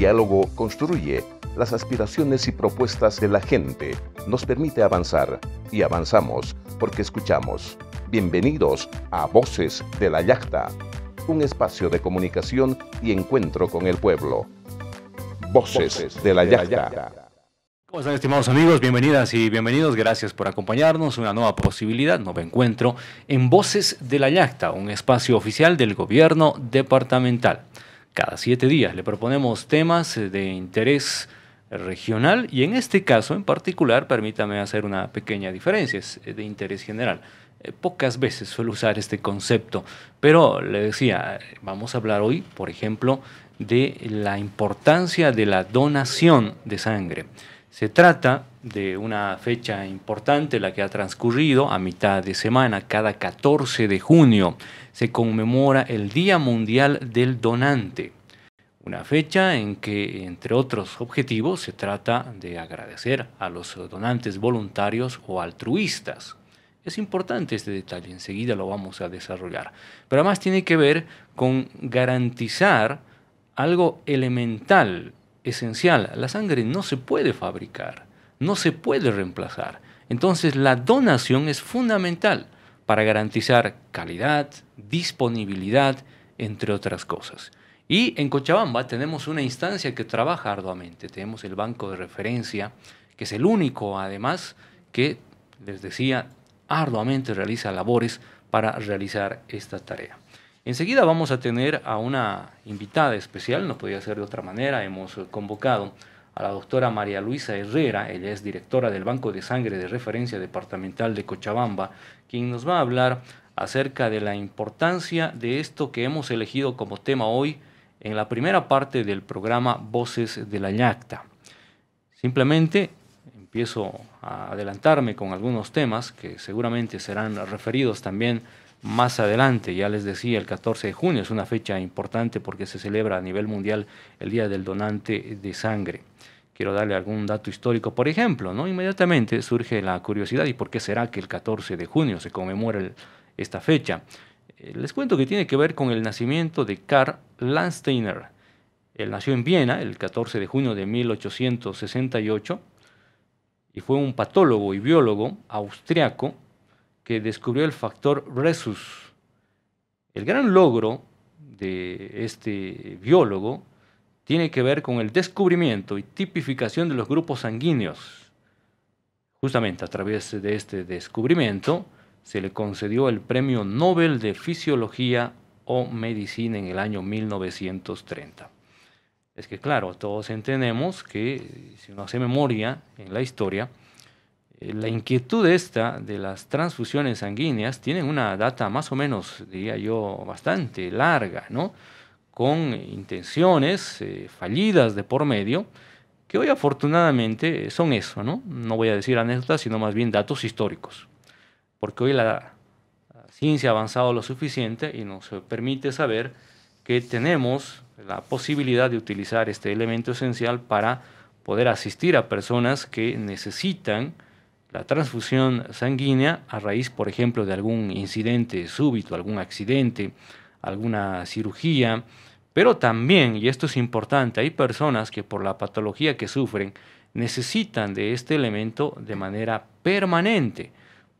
diálogo construye las aspiraciones y propuestas de la gente, nos permite avanzar y avanzamos porque escuchamos. Bienvenidos a Voces de la Yacta, un espacio de comunicación y encuentro con el pueblo. Voces, de la Yacta. estimados amigos? Bienvenidas y bienvenidos. Gracias por acompañarnos. Una nueva posibilidad, nuevo encuentro en Voces de la Yacta, un espacio oficial del gobierno departamental cada siete días. Le proponemos temas eh, de interés regional y en este caso en particular, permítame hacer una pequeña diferencia, es eh, de interés general. Eh, pocas veces suelo usar este concepto, pero le decía, vamos a hablar hoy, por ejemplo, de la importancia de la donación de sangre. Se trata de una fecha importante, la que ha transcurrido a mitad de semana, cada 14 de junio, se conmemora el Día Mundial del Donante. Una fecha en que, entre otros objetivos, se trata de agradecer a los donantes voluntarios o altruistas. Es importante este detalle, enseguida lo vamos a desarrollar. Pero además tiene que ver con garantizar algo elemental esencial, la sangre no se puede fabricar, no se puede reemplazar. Entonces la donación es fundamental para garantizar calidad, disponibilidad, entre otras cosas. Y en Cochabamba tenemos una instancia que trabaja arduamente. Tenemos el banco de referencia, que es el único además que, les decía, arduamente realiza labores para realizar esta tarea. Enseguida vamos a tener a una invitada especial, no podía ser de otra manera, hemos convocado a la doctora María Luisa Herrera, ella es directora del Banco de Sangre de Referencia Departamental de Cochabamba, quien nos va a hablar acerca de la importancia de esto que hemos elegido como tema hoy en la primera parte del programa Voces de la Yacta. Simplemente empiezo a adelantarme con algunos temas que seguramente serán referidos también más adelante. Ya les decía, el 14 de junio es una fecha importante porque se celebra a nivel mundial el Día del Donante de Sangre. Quiero darle algún dato histórico, por ejemplo, ¿no? Inmediatamente surge la curiosidad y por qué será que el 14 de junio se conmemora esta fecha. Eh, les cuento que tiene que ver con el nacimiento de Karl Landsteiner. Él nació en Viena el 14 de junio de 1868 y fue un patólogo y biólogo austriaco que descubrió el factor resus. El gran logro de este biólogo tiene que ver con el descubrimiento y tipificación de los grupos sanguíneos. Justamente a través de este descubrimiento se le concedió el Premio Nobel de Fisiología o Medicina en el año 1930. Es que claro, todos entendemos que si uno hace memoria en la historia, eh, la inquietud esta de las transfusiones sanguíneas tiene una data más o menos, diría yo, bastante larga, ¿no? Con intenciones eh, fallidas de por medio, que hoy afortunadamente son eso, ¿no? No voy a decir anécdotas, sino más bien datos históricos. Porque hoy la ciencia ha avanzado lo suficiente y nos permite saber que tenemos la posibilidad de utilizar este elemento esencial para poder asistir a personas que necesitan la transfusión sanguínea a raíz, por ejemplo, de algún incidente súbito, algún accidente, alguna cirugía, pero también, y esto es importante, hay personas que por la patología que sufren necesitan de este elemento de manera permanente.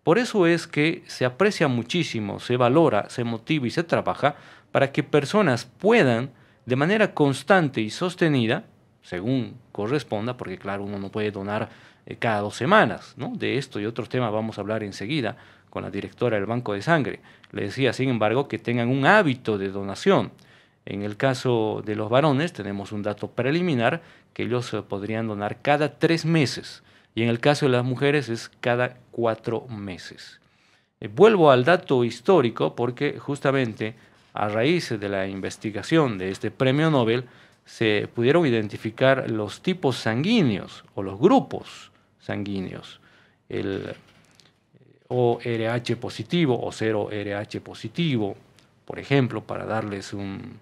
Por eso es que se aprecia muchísimo, se valora, se motiva y se trabaja para que personas puedan de manera constante y sostenida, según corresponda, porque claro, uno no puede donar eh, cada dos semanas. De esto y otros temas vamos a hablar enseguida con la directora del Banco de Sangre. Le decía, sin embargo, que tengan un hábito de donación. En el caso de los varones, tenemos un dato preliminar que ellos eh, podrían donar cada tres meses y en el caso de las mujeres es cada cuatro meses. Eh, vuelvo al dato histórico porque justamente a raíz de la investigación de este premio Nobel se pudieron identificar los tipos sanguíneos o los grupos sanguíneos. El ORH eh, positivo o 0RH positivo, por ejemplo, para darles un,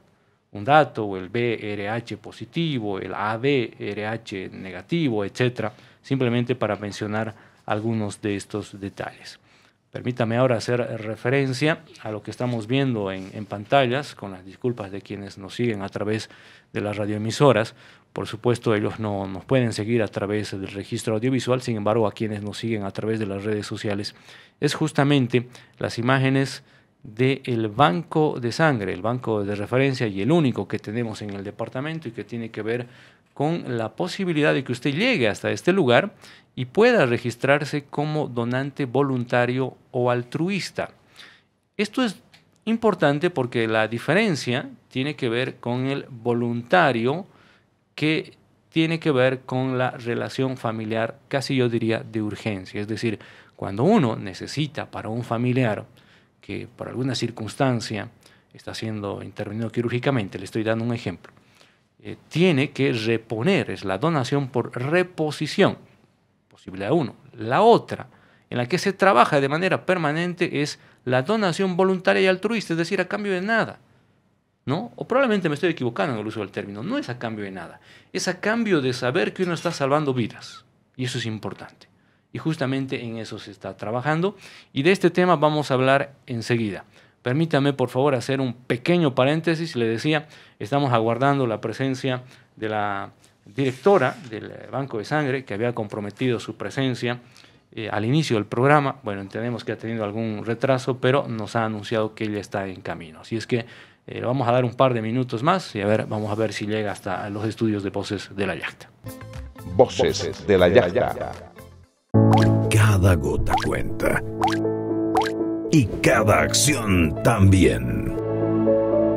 dato, o el BRH positivo, el ABRH negativo, etcétera, simplemente para mencionar algunos de estos detalles. Permítame ahora hacer referencia a lo que estamos viendo en, en, pantallas, con las disculpas de quienes nos siguen a través de las radioemisoras, por supuesto, ellos no nos pueden seguir a través del registro audiovisual, sin embargo, a quienes nos siguen a través de las redes sociales, es justamente las imágenes del banco de sangre, el banco de referencia y el único que tenemos en el departamento y que tiene que ver con la posibilidad de que usted llegue hasta este lugar y pueda registrarse como donante voluntario o altruista. Esto es importante porque la diferencia tiene que ver con el voluntario que tiene que ver con la relación familiar, casi yo diría de urgencia. Es decir, cuando uno necesita para un familiar que por alguna circunstancia está siendo intervenido quirúrgicamente, le estoy dando un ejemplo, eh, tiene que reponer, es la donación por reposición, posible a uno. La otra, en la que se trabaja de manera permanente, es la donación voluntaria y altruista, es decir, a cambio de nada. ¿no? O probablemente me estoy equivocando en el uso del término. No es a cambio de nada. Es a cambio de saber que uno está salvando vidas. Y eso es importante. Y justamente en eso se está trabajando. Y de este tema vamos a hablar enseguida. Permítame, por favor, hacer un pequeño paréntesis. Le decía, estamos aguardando la presencia de la directora del Banco de Sangre, que había comprometido su presencia eh, al inicio del programa. Bueno, entendemos que ha tenido algún retraso, pero nos ha anunciado que ella está en camino. Así es que eh, vamos a dar un par de minutos más y a ver, vamos a ver si llega hasta los estudios de voces de la yacta. Voces de la yacta. Cada gota cuenta. Y cada acción también.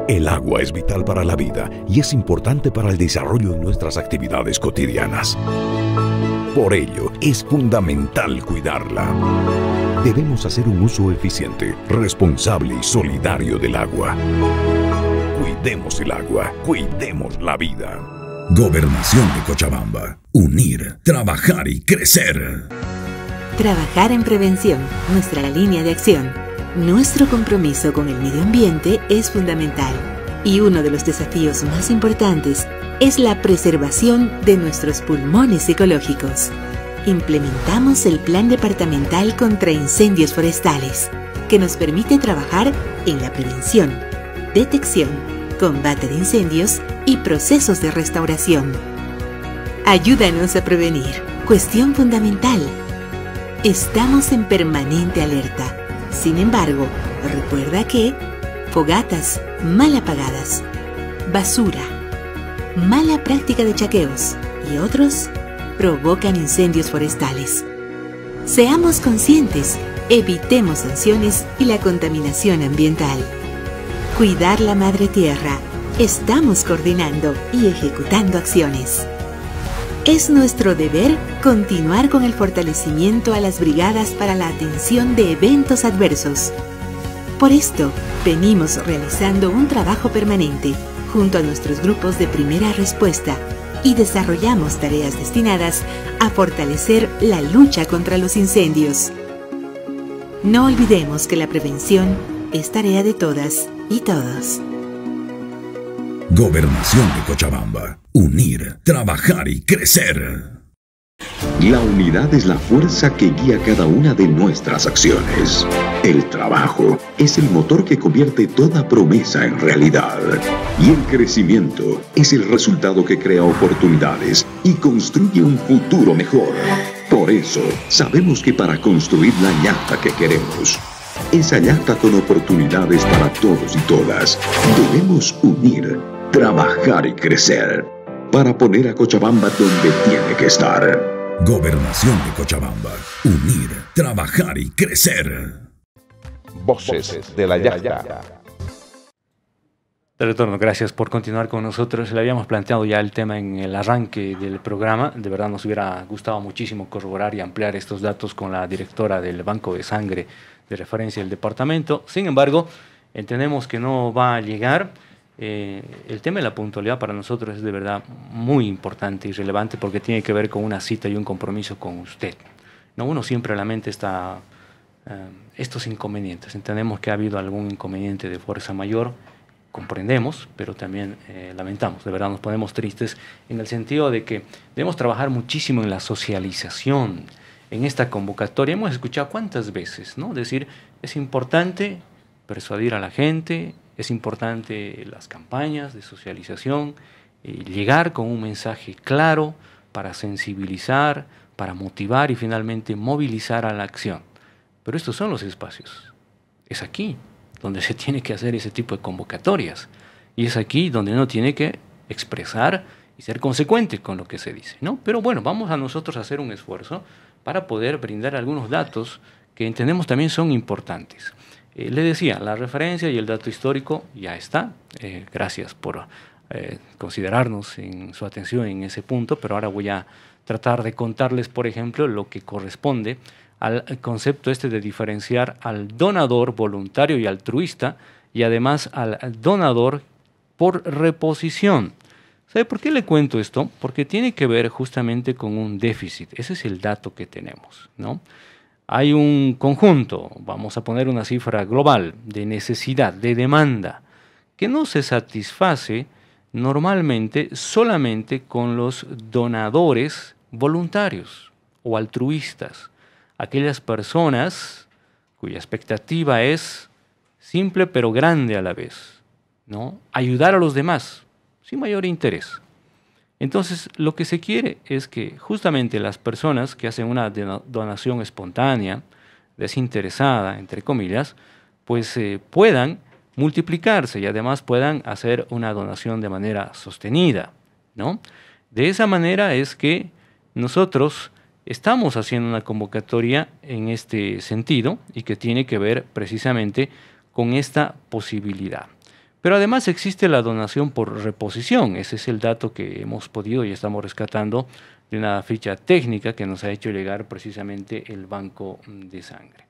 El agua es vital para la vida y es importante para el desarrollo de nuestras actividades cotidianas. Por ello, es fundamental cuidarla. Debemos hacer un uso eficiente, responsable y solidario del agua. Cuidemos el agua, cuidemos la vida. Gobernación de Cochabamba. Unir, trabajar y crecer. Trabajar en prevención, nuestra línea de acción. Nuestro compromiso con el medio ambiente es fundamental y uno de los desafíos más importantes es la preservación de nuestros pulmones ecológicos. Implementamos el Plan Departamental contra Incendios Forestales, que nos permite trabajar en la prevención detección, combate de incendios y procesos de restauración. Ayúdanos a prevenir, cuestión fundamental. Estamos en permanente alerta. Sin embargo, recuerda que fogatas mal apagadas, basura, mala práctica de chaqueos y otros provocan incendios forestales. Seamos conscientes, evitemos sanciones y la contaminación ambiental. Cuidar la Madre Tierra. Estamos coordinando y ejecutando acciones. Es nuestro deber continuar con el fortalecimiento a las brigadas para la atención de eventos adversos. Por esto, venimos realizando un trabajo permanente junto a nuestros grupos de primera respuesta y desarrollamos tareas destinadas a fortalecer la lucha contra los incendios. No olvidemos que la prevención es tarea de todas y todos. Gobernación de Cochabamba. Unir, trabajar y crecer. La unidad es la fuerza que guía cada una de nuestras acciones. El trabajo es el motor que convierte toda promesa en realidad. Y el crecimiento es el resultado que crea oportunidades y construye un futuro mejor. Por eso, sabemos que para construir la llanta que queremos, es Ayacta con oportunidades para todos y todas. Debemos unir, trabajar y crecer para poner a Cochabamba donde tiene que estar. Gobernación de Cochabamba. Unir, trabajar y crecer. Voces de la Yacta. De retorno, gracias por continuar con nosotros. Le habíamos planteado ya el tema en el arranque del programa. De verdad nos hubiera gustado muchísimo corroborar y ampliar estos datos con la directora del Banco de Sangre de referencia del departamento. Sin embargo, entendemos que no va a llegar. Eh, el tema de la puntualidad para nosotros es de verdad muy importante y relevante porque tiene que ver con una cita y un compromiso con usted. No, uno siempre a la mente está eh, estos inconvenientes. Entendemos que ha habido algún inconveniente de fuerza mayor, comprendemos, pero también eh, lamentamos. De verdad nos ponemos tristes en el sentido de que debemos trabajar muchísimo en la socialización en esta convocatoria hemos escuchado cuántas veces, ¿no? Decir, es importante persuadir a la gente, es importante las campañas de socialización, eh, llegar con un mensaje claro para sensibilizar, para motivar y finalmente movilizar a la acción. Pero estos son los espacios. Es aquí donde se tiene que hacer ese tipo de convocatorias. Y es aquí donde uno tiene que expresar y ser consecuente con lo que se dice, ¿no? Pero bueno, vamos a nosotros a hacer un esfuerzo para poder brindar algunos datos que entendemos también son importantes. Eh, le decía, la referencia y el dato histórico ya está. Eh, gracias por eh, considerarnos en su atención en ese punto, pero ahora voy a tratar de contarles, por ejemplo, lo que corresponde al concepto este de diferenciar al donador voluntario y altruista y además al donador por reposición. ¿Sabe por qué le cuento esto? Porque tiene que ver justamente con un déficit. Ese es el dato que tenemos, ¿no? Hay un conjunto, vamos a poner una cifra global, de necesidad, de demanda, que no se satisface normalmente solamente con los donadores voluntarios o altruistas, aquellas personas cuya expectativa es simple pero grande a la vez, ¿no? Ayudar a los demás, sin mayor interés. Entonces, lo que se quiere es que justamente las personas que hacen una donación espontánea, desinteresada, entre comillas, pues eh, puedan multiplicarse y además puedan hacer una donación de manera sostenida, ¿no? De esa manera es que nosotros estamos haciendo una convocatoria en este sentido y que tiene que ver precisamente con esta posibilidad. Pero además existe la donación por reposición. Ese es el dato que hemos podido y estamos rescatando de una ficha técnica que nos ha hecho llegar precisamente el Banco de Sangre.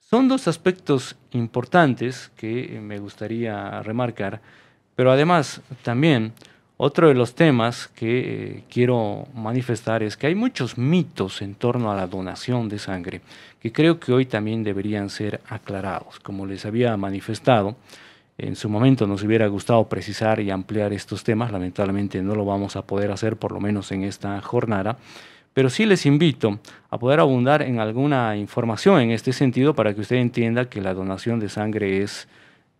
Son dos aspectos importantes que me gustaría remarcar, pero además también otro de los temas que eh, quiero manifestar es que hay muchos mitos en torno a la donación de sangre que creo que hoy también deberían ser aclarados. Como les había manifestado, en su momento nos hubiera gustado precisar y ampliar estos temas, lamentablemente no lo vamos a poder hacer, por lo menos en esta jornada, pero sí les invito a poder abundar en alguna información en este sentido para que usted entienda que la donación de sangre es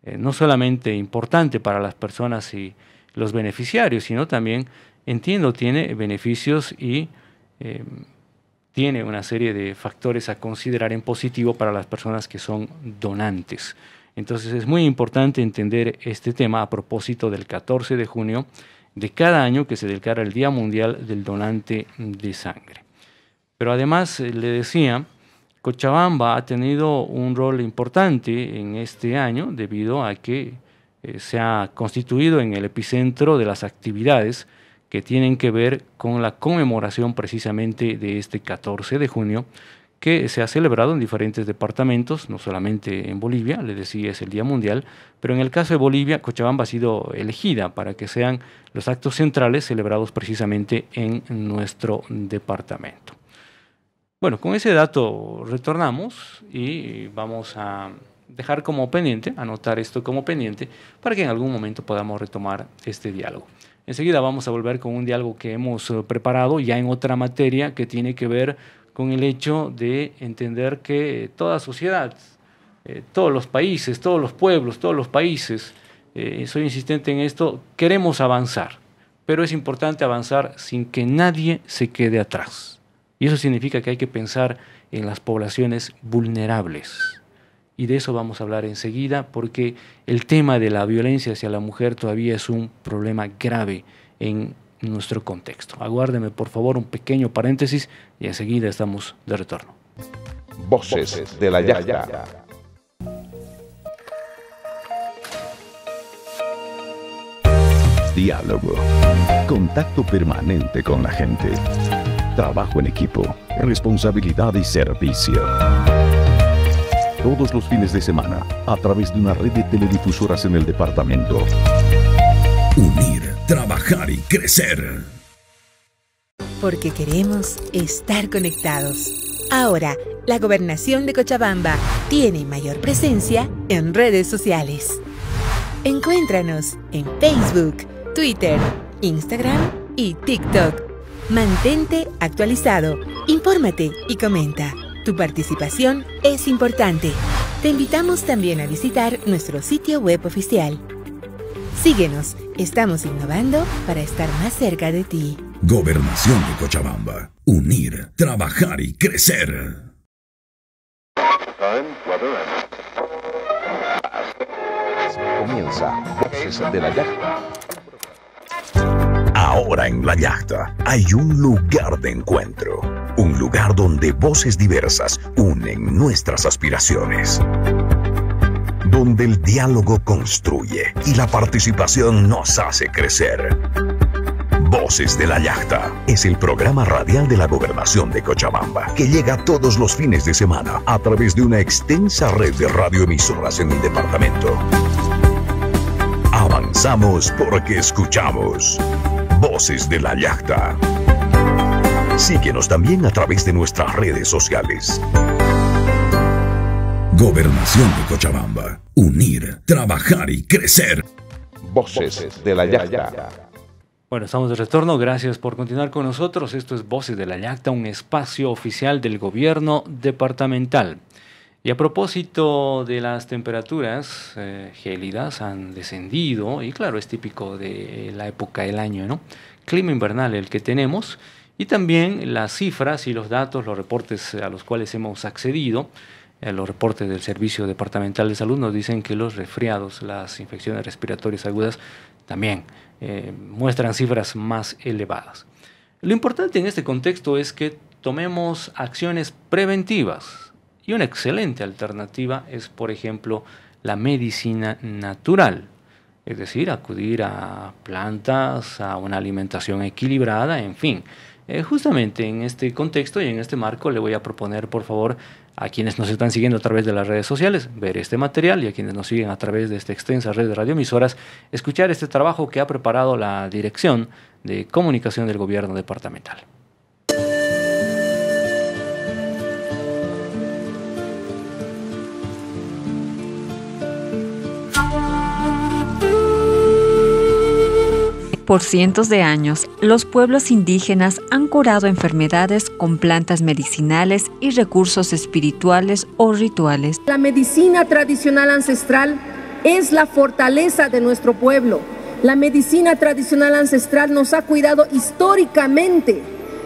eh, no solamente importante para las personas y los beneficiarios, sino también, entiendo, tiene beneficios y em, tiene una serie de factores a considerar en positivo para las personas que son donantes. Entonces es muy importante entender este tema a propósito del 14 de junio de cada año que se declara el Día Mundial del Donante de Sangre. Pero además eh, le decía, Cochabamba ha tenido un rol importante en este año debido a que eh, se ha constituido en el epicentro de las actividades que tienen que ver con la conmemoración precisamente de este 14 de junio, que se ha celebrado en diferentes departamentos, no solamente en Bolivia, le decía es el Día Mundial, pero en el caso de Bolivia, Cochabamba ha sido elegida para que sean los actos centrales celebrados precisamente en nuestro departamento. Bueno, con ese dato retornamos y vamos a dejar como pendiente, anotar esto como pendiente, para que en algún momento podamos retomar este diálogo. Enseguida vamos a volver con un diálogo que hemos preparado ya en otra materia que tiene que ver con el hecho de entender que eh, toda sociedad, eh, todos los países, todos los pueblos, todos los países, eh, soy insistente en esto, queremos avanzar, pero es importante avanzar sin que nadie se quede atrás. Y eso significa que hay que pensar en las poblaciones vulnerables. Y de eso vamos a hablar enseguida porque el tema de la violencia hacia la mujer todavía es un problema grave en nuestro contexto. Aguárdeme por favor un pequeño paréntesis y enseguida estamos de retorno. Voces de la Yaya. Diálogo. Contacto permanente con la gente. Trabajo en equipo. Responsabilidad y servicio. Todos los fines de semana, a través de una red de teledifusoras en el departamento trabajar y crecer. Porque queremos estar conectados. Ahora, la gobernación de Cochabamba tiene mayor presencia en redes sociales. Encuéntranos en Facebook, Twitter, Instagram y TikTok. Mantente actualizado, infórmate y comenta. Tu participación es importante. Te invitamos también a visitar nuestro sitio web oficial. Síguenos Estamos innovando para estar más cerca de ti. Gobernación de Cochabamba. Unir, trabajar y crecer. Comienza de la Ahora en la Yacta hay un lugar de encuentro. Un lugar donde voces diversas unen nuestras aspiraciones donde el diálogo construye y la participación nos hace crecer. Voces de la Yachta es el programa radial de la Gobernación de Cochabamba que llega todos los fines de semana a través de una extensa red de radioemisoras en el departamento. Avanzamos porque escuchamos. Voces de la Yachta. Síguenos también a través de nuestras redes sociales. Gobernación de Cochabamba. Unir, trabajar y crecer. Voces de la Yacta. Bueno, estamos de retorno. Gracias por continuar con nosotros. Esto es Voces de la Yacta, un espacio oficial del gobierno departamental. Y a propósito de las temperaturas eh, gélidas han descendido, y claro, es típico de la época del año, ¿no? Clima invernal el que tenemos, y también las cifras y los datos, los reportes a los cuales hemos accedido, los reportes del Servicio Departamental de Salud nos dicen que los resfriados, las infecciones respiratorias agudas, también eh, muestran cifras más elevadas. Lo importante en este contexto es que tomemos acciones preventivas y una excelente alternativa es, por ejemplo, la medicina natural, es decir, acudir a plantas, a una alimentación equilibrada, en fin. Eh, justamente en este contexto y en este marco le voy a proponer, por favor, a quienes nos están siguiendo a través de las redes sociales, ver este material y a quienes nos siguen a través de esta extensa red de radioemisoras, escuchar este trabajo que ha preparado la Dirección de Comunicación del Gobierno Departamental. Por cientos de años, los pueblos indígenas han curado enfermedades con plantas medicinales y recursos espirituales o rituales. La medicina tradicional ancestral es la fortaleza de nuestro pueblo. La medicina tradicional ancestral nos ha cuidado históricamente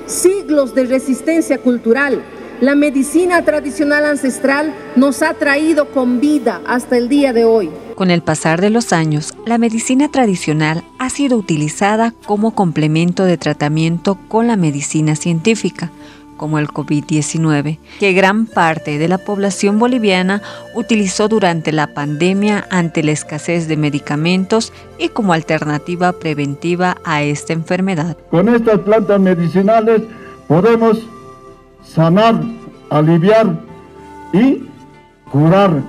siglos de resistencia cultural. La medicina tradicional ancestral nos ha traído con vida hasta el día de hoy. Con el pasar de los años, la medicina tradicional ha sido utilizada como complemento de tratamiento con la medicina científica, como el COVID-19, que gran parte de la población boliviana utilizó durante la pandemia ante la escasez de medicamentos y como alternativa preventiva a esta enfermedad. Con estas plantas medicinales podemos sanar, aliviar y curar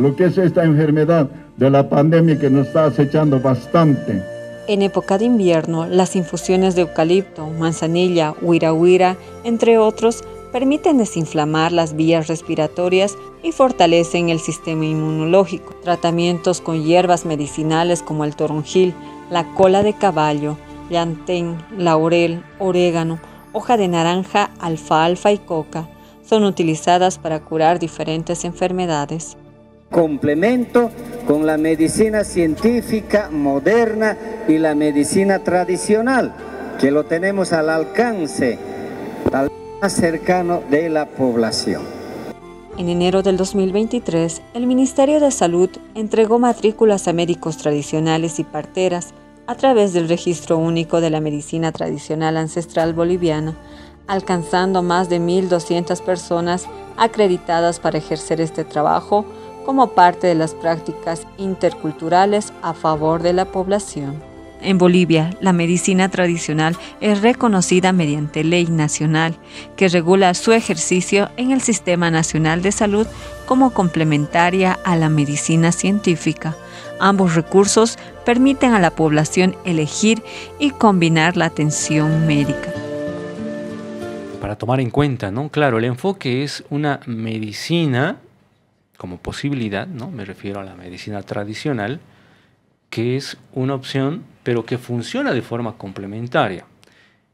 lo que es esta enfermedad de la pandemia que nos está acechando bastante. En época de invierno, las infusiones de eucalipto, manzanilla, huirahuira, entre otros, permiten desinflamar las vías respiratorias y fortalecen el sistema inmunológico. Tratamientos con hierbas medicinales como el toronjil, la cola de caballo, llantén, laurel, orégano, hoja de naranja, alfalfa y coca son utilizadas para curar diferentes enfermedades complemento con la medicina científica moderna y la medicina tradicional, que lo tenemos al alcance, más cercano de la población. En enero del 2023, el Ministerio de Salud entregó matrículas a médicos tradicionales y parteras a través del Registro Único de la Medicina Tradicional Ancestral Boliviana, alcanzando más de 1.200 personas acreditadas para ejercer este trabajo como parte de las prácticas interculturales a favor de la población. En Bolivia, la medicina tradicional es reconocida mediante ley nacional, que regula su ejercicio en el Sistema Nacional de Salud como complementaria a la medicina científica. Ambos recursos permiten a la población elegir y combinar la atención médica. Para tomar en cuenta, ¿no? Claro, el enfoque es una medicina como posibilidad, ¿no? me refiero a la medicina tradicional, que es una opción, pero que funciona de forma complementaria.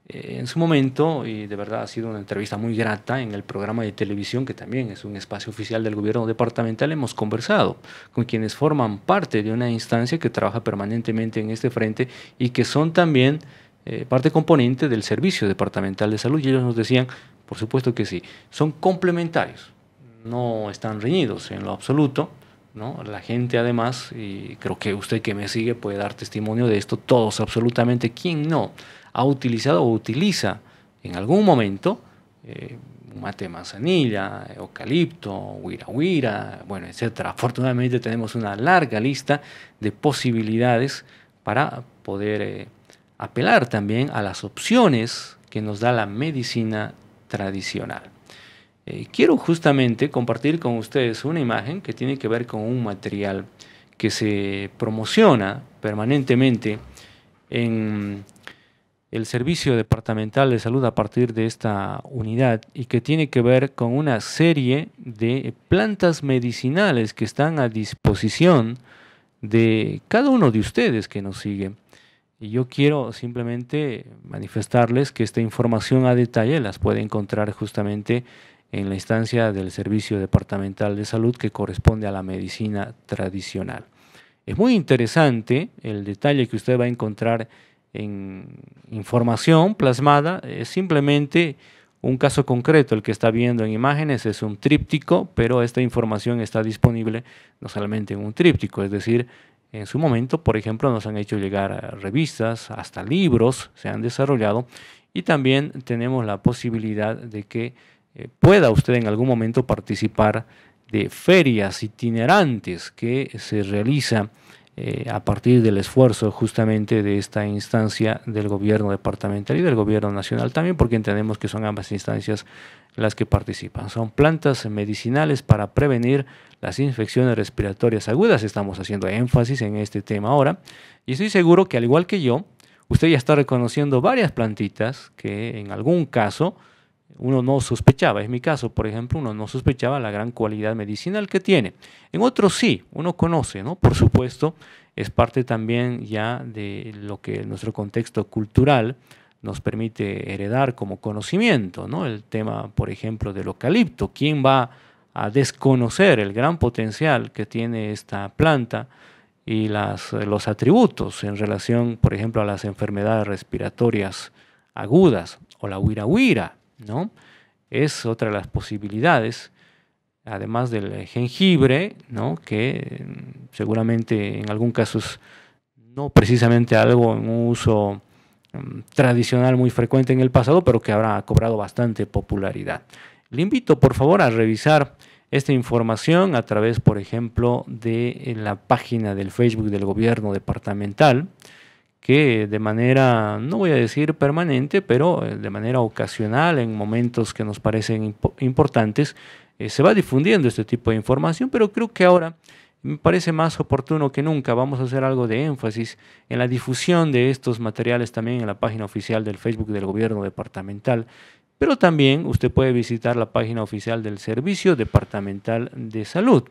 Eh, en su momento, y de verdad ha sido una entrevista muy grata en el programa de televisión, que también es un espacio oficial del gobierno departamental, hemos conversado con quienes forman parte de una instancia que trabaja permanentemente en este frente y que son también eh, parte componente del Servicio Departamental de Salud. Y ellos nos decían, por supuesto que sí, son complementarios no están reñidos en lo absoluto. ¿no? La gente además, y creo que usted que me sigue puede dar testimonio de esto, todos absolutamente, quien no ha utilizado o utiliza en algún momento eh, mate manzanilla, eucalipto, huirahuira, bueno, etcétera. Afortunadamente tenemos una larga lista de posibilidades para poder eh, apelar también a las opciones que nos da la medicina tradicional. Eh, quiero justamente compartir con ustedes una imagen que tiene que ver con un material que se promociona permanentemente en el Servicio Departamental de Salud a partir de esta unidad y que tiene que ver con una serie de plantas medicinales que están a disposición de cada uno de ustedes que nos sigue. Y yo quiero simplemente manifestarles que esta información a detalle las puede encontrar justamente en la instancia del Servicio Departamental de Salud que corresponde a la medicina tradicional. Es muy interesante el detalle que usted va a encontrar en información plasmada, es simplemente un caso concreto, el que está viendo en imágenes es un tríptico, pero esta información está disponible no solamente en un tríptico, es decir, en su momento, por ejemplo, nos han hecho llegar revistas, hasta libros se han desarrollado y también tenemos la posibilidad de que eh, pueda usted en algún momento participar de ferias itinerantes que se realiza eh, a partir del esfuerzo justamente de esta instancia del gobierno departamental y del gobierno nacional también, porque entendemos que son ambas instancias las que participan. Son plantas medicinales para prevenir las infecciones respiratorias agudas. Estamos haciendo énfasis en este tema ahora y estoy seguro que al igual que yo, usted ya está reconociendo varias plantitas que en algún caso uno no sospechaba, en mi caso, por ejemplo, uno no sospechaba la gran cualidad medicinal que tiene. En otros sí, uno conoce, ¿no? Por supuesto, es parte también ya de lo que nuestro contexto cultural nos permite heredar como conocimiento, ¿no? El tema, por ejemplo, del eucalipto, ¿quién va a desconocer el gran potencial que tiene esta planta? y las, los atributos en relación, por ejemplo, a las enfermedades respiratorias agudas o la huirahuira, ¿no? Es otra de las posibilidades, además del jengibre, Que mm, seguramente en algún caso es no precisamente algo en un uso mm, tradicional muy frecuente en el pasado, pero que habrá cobrado bastante popularidad. Le invito, por favor, a revisar esta información a través, por ejemplo, de la página del Facebook del gobierno departamental que de manera, no voy a decir permanente, pero eh, de manera ocasional, en momentos que nos parecen importantes, eh, se va difundiendo este tipo de información, pero creo que ahora me parece más oportuno que nunca. Vamos a hacer algo de énfasis en la difusión de estos materiales también en la página oficial del Facebook del Gobierno Departamental, pero también usted puede visitar la página oficial del Servicio Departamental de Salud.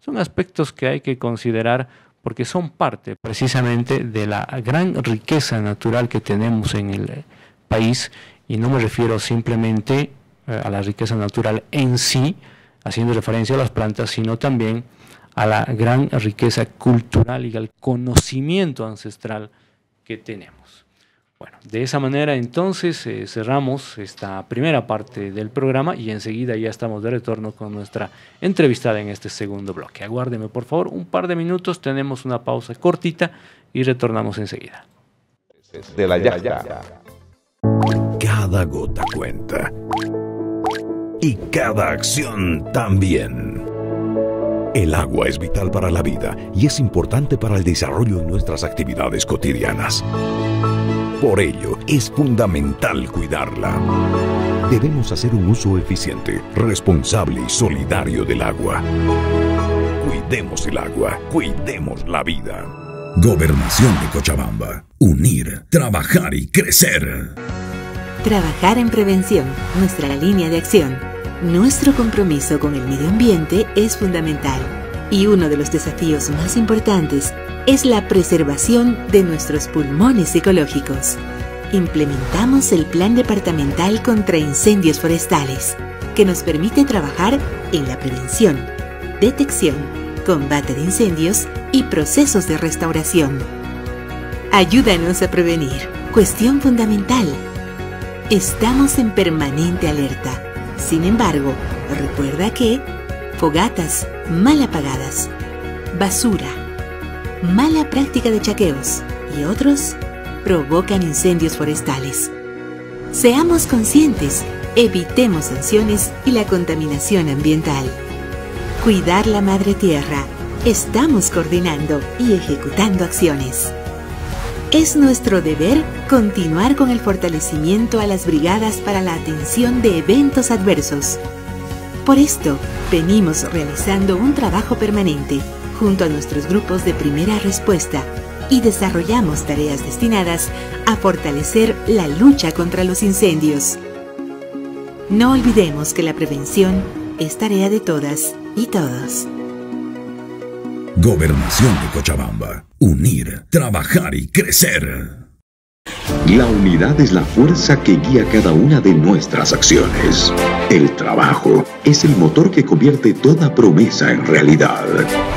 Son aspectos que hay que considerar porque son parte precisamente de la gran riqueza natural que tenemos en el eh, país, y no me refiero simplemente eh, a la riqueza natural en sí, haciendo referencia a las plantas, sino también a la gran riqueza cultural y al conocimiento ancestral que tenemos. Bueno, de esa manera entonces eh, cerramos esta primera parte del programa y enseguida ya estamos de retorno con nuestra entrevistada en este segundo bloque. Aguárdeme por favor un par de minutos, tenemos una pausa cortita y retornamos enseguida. De la Cada gota cuenta. Y cada acción también. El agua es vital para la vida y es importante para el desarrollo de nuestras actividades cotidianas. Por ello, es fundamental cuidarla. Debemos hacer un uso eficiente, responsable y solidario del agua. Cuidemos el agua, cuidemos la vida. Gobernación de Cochabamba. Unir, trabajar y crecer. Trabajar en prevención, nuestra línea de acción. Nuestro compromiso con el medio ambiente es fundamental y uno de los desafíos más importantes es la preservación de nuestros pulmones ecológicos. Implementamos el Plan Departamental contra Incendios Forestales, que nos permite trabajar en la prevención, detección, combate de incendios y procesos de restauración. Ayúdanos a prevenir, cuestión fundamental. Estamos en permanente alerta. Sin embargo, recuerda que fogatas mal apagadas, basura, mala práctica de chaqueos y otros provocan incendios forestales. Seamos conscientes, evitemos sanciones y la contaminación ambiental. Cuidar la madre tierra. Estamos coordinando y ejecutando acciones. Es nuestro deber continuar con el fortalecimiento a las brigadas para la atención de eventos adversos, por esto, venimos realizando un trabajo permanente junto a nuestros grupos de primera respuesta y desarrollamos tareas destinadas a fortalecer la lucha contra los incendios. No olvidemos que la prevención es tarea de todas y todos. Gobernación de Cochabamba. Unir, trabajar y crecer. La unidad es la fuerza que guía cada una de nuestras acciones. El trabajo es el motor que convierte toda promesa en realidad.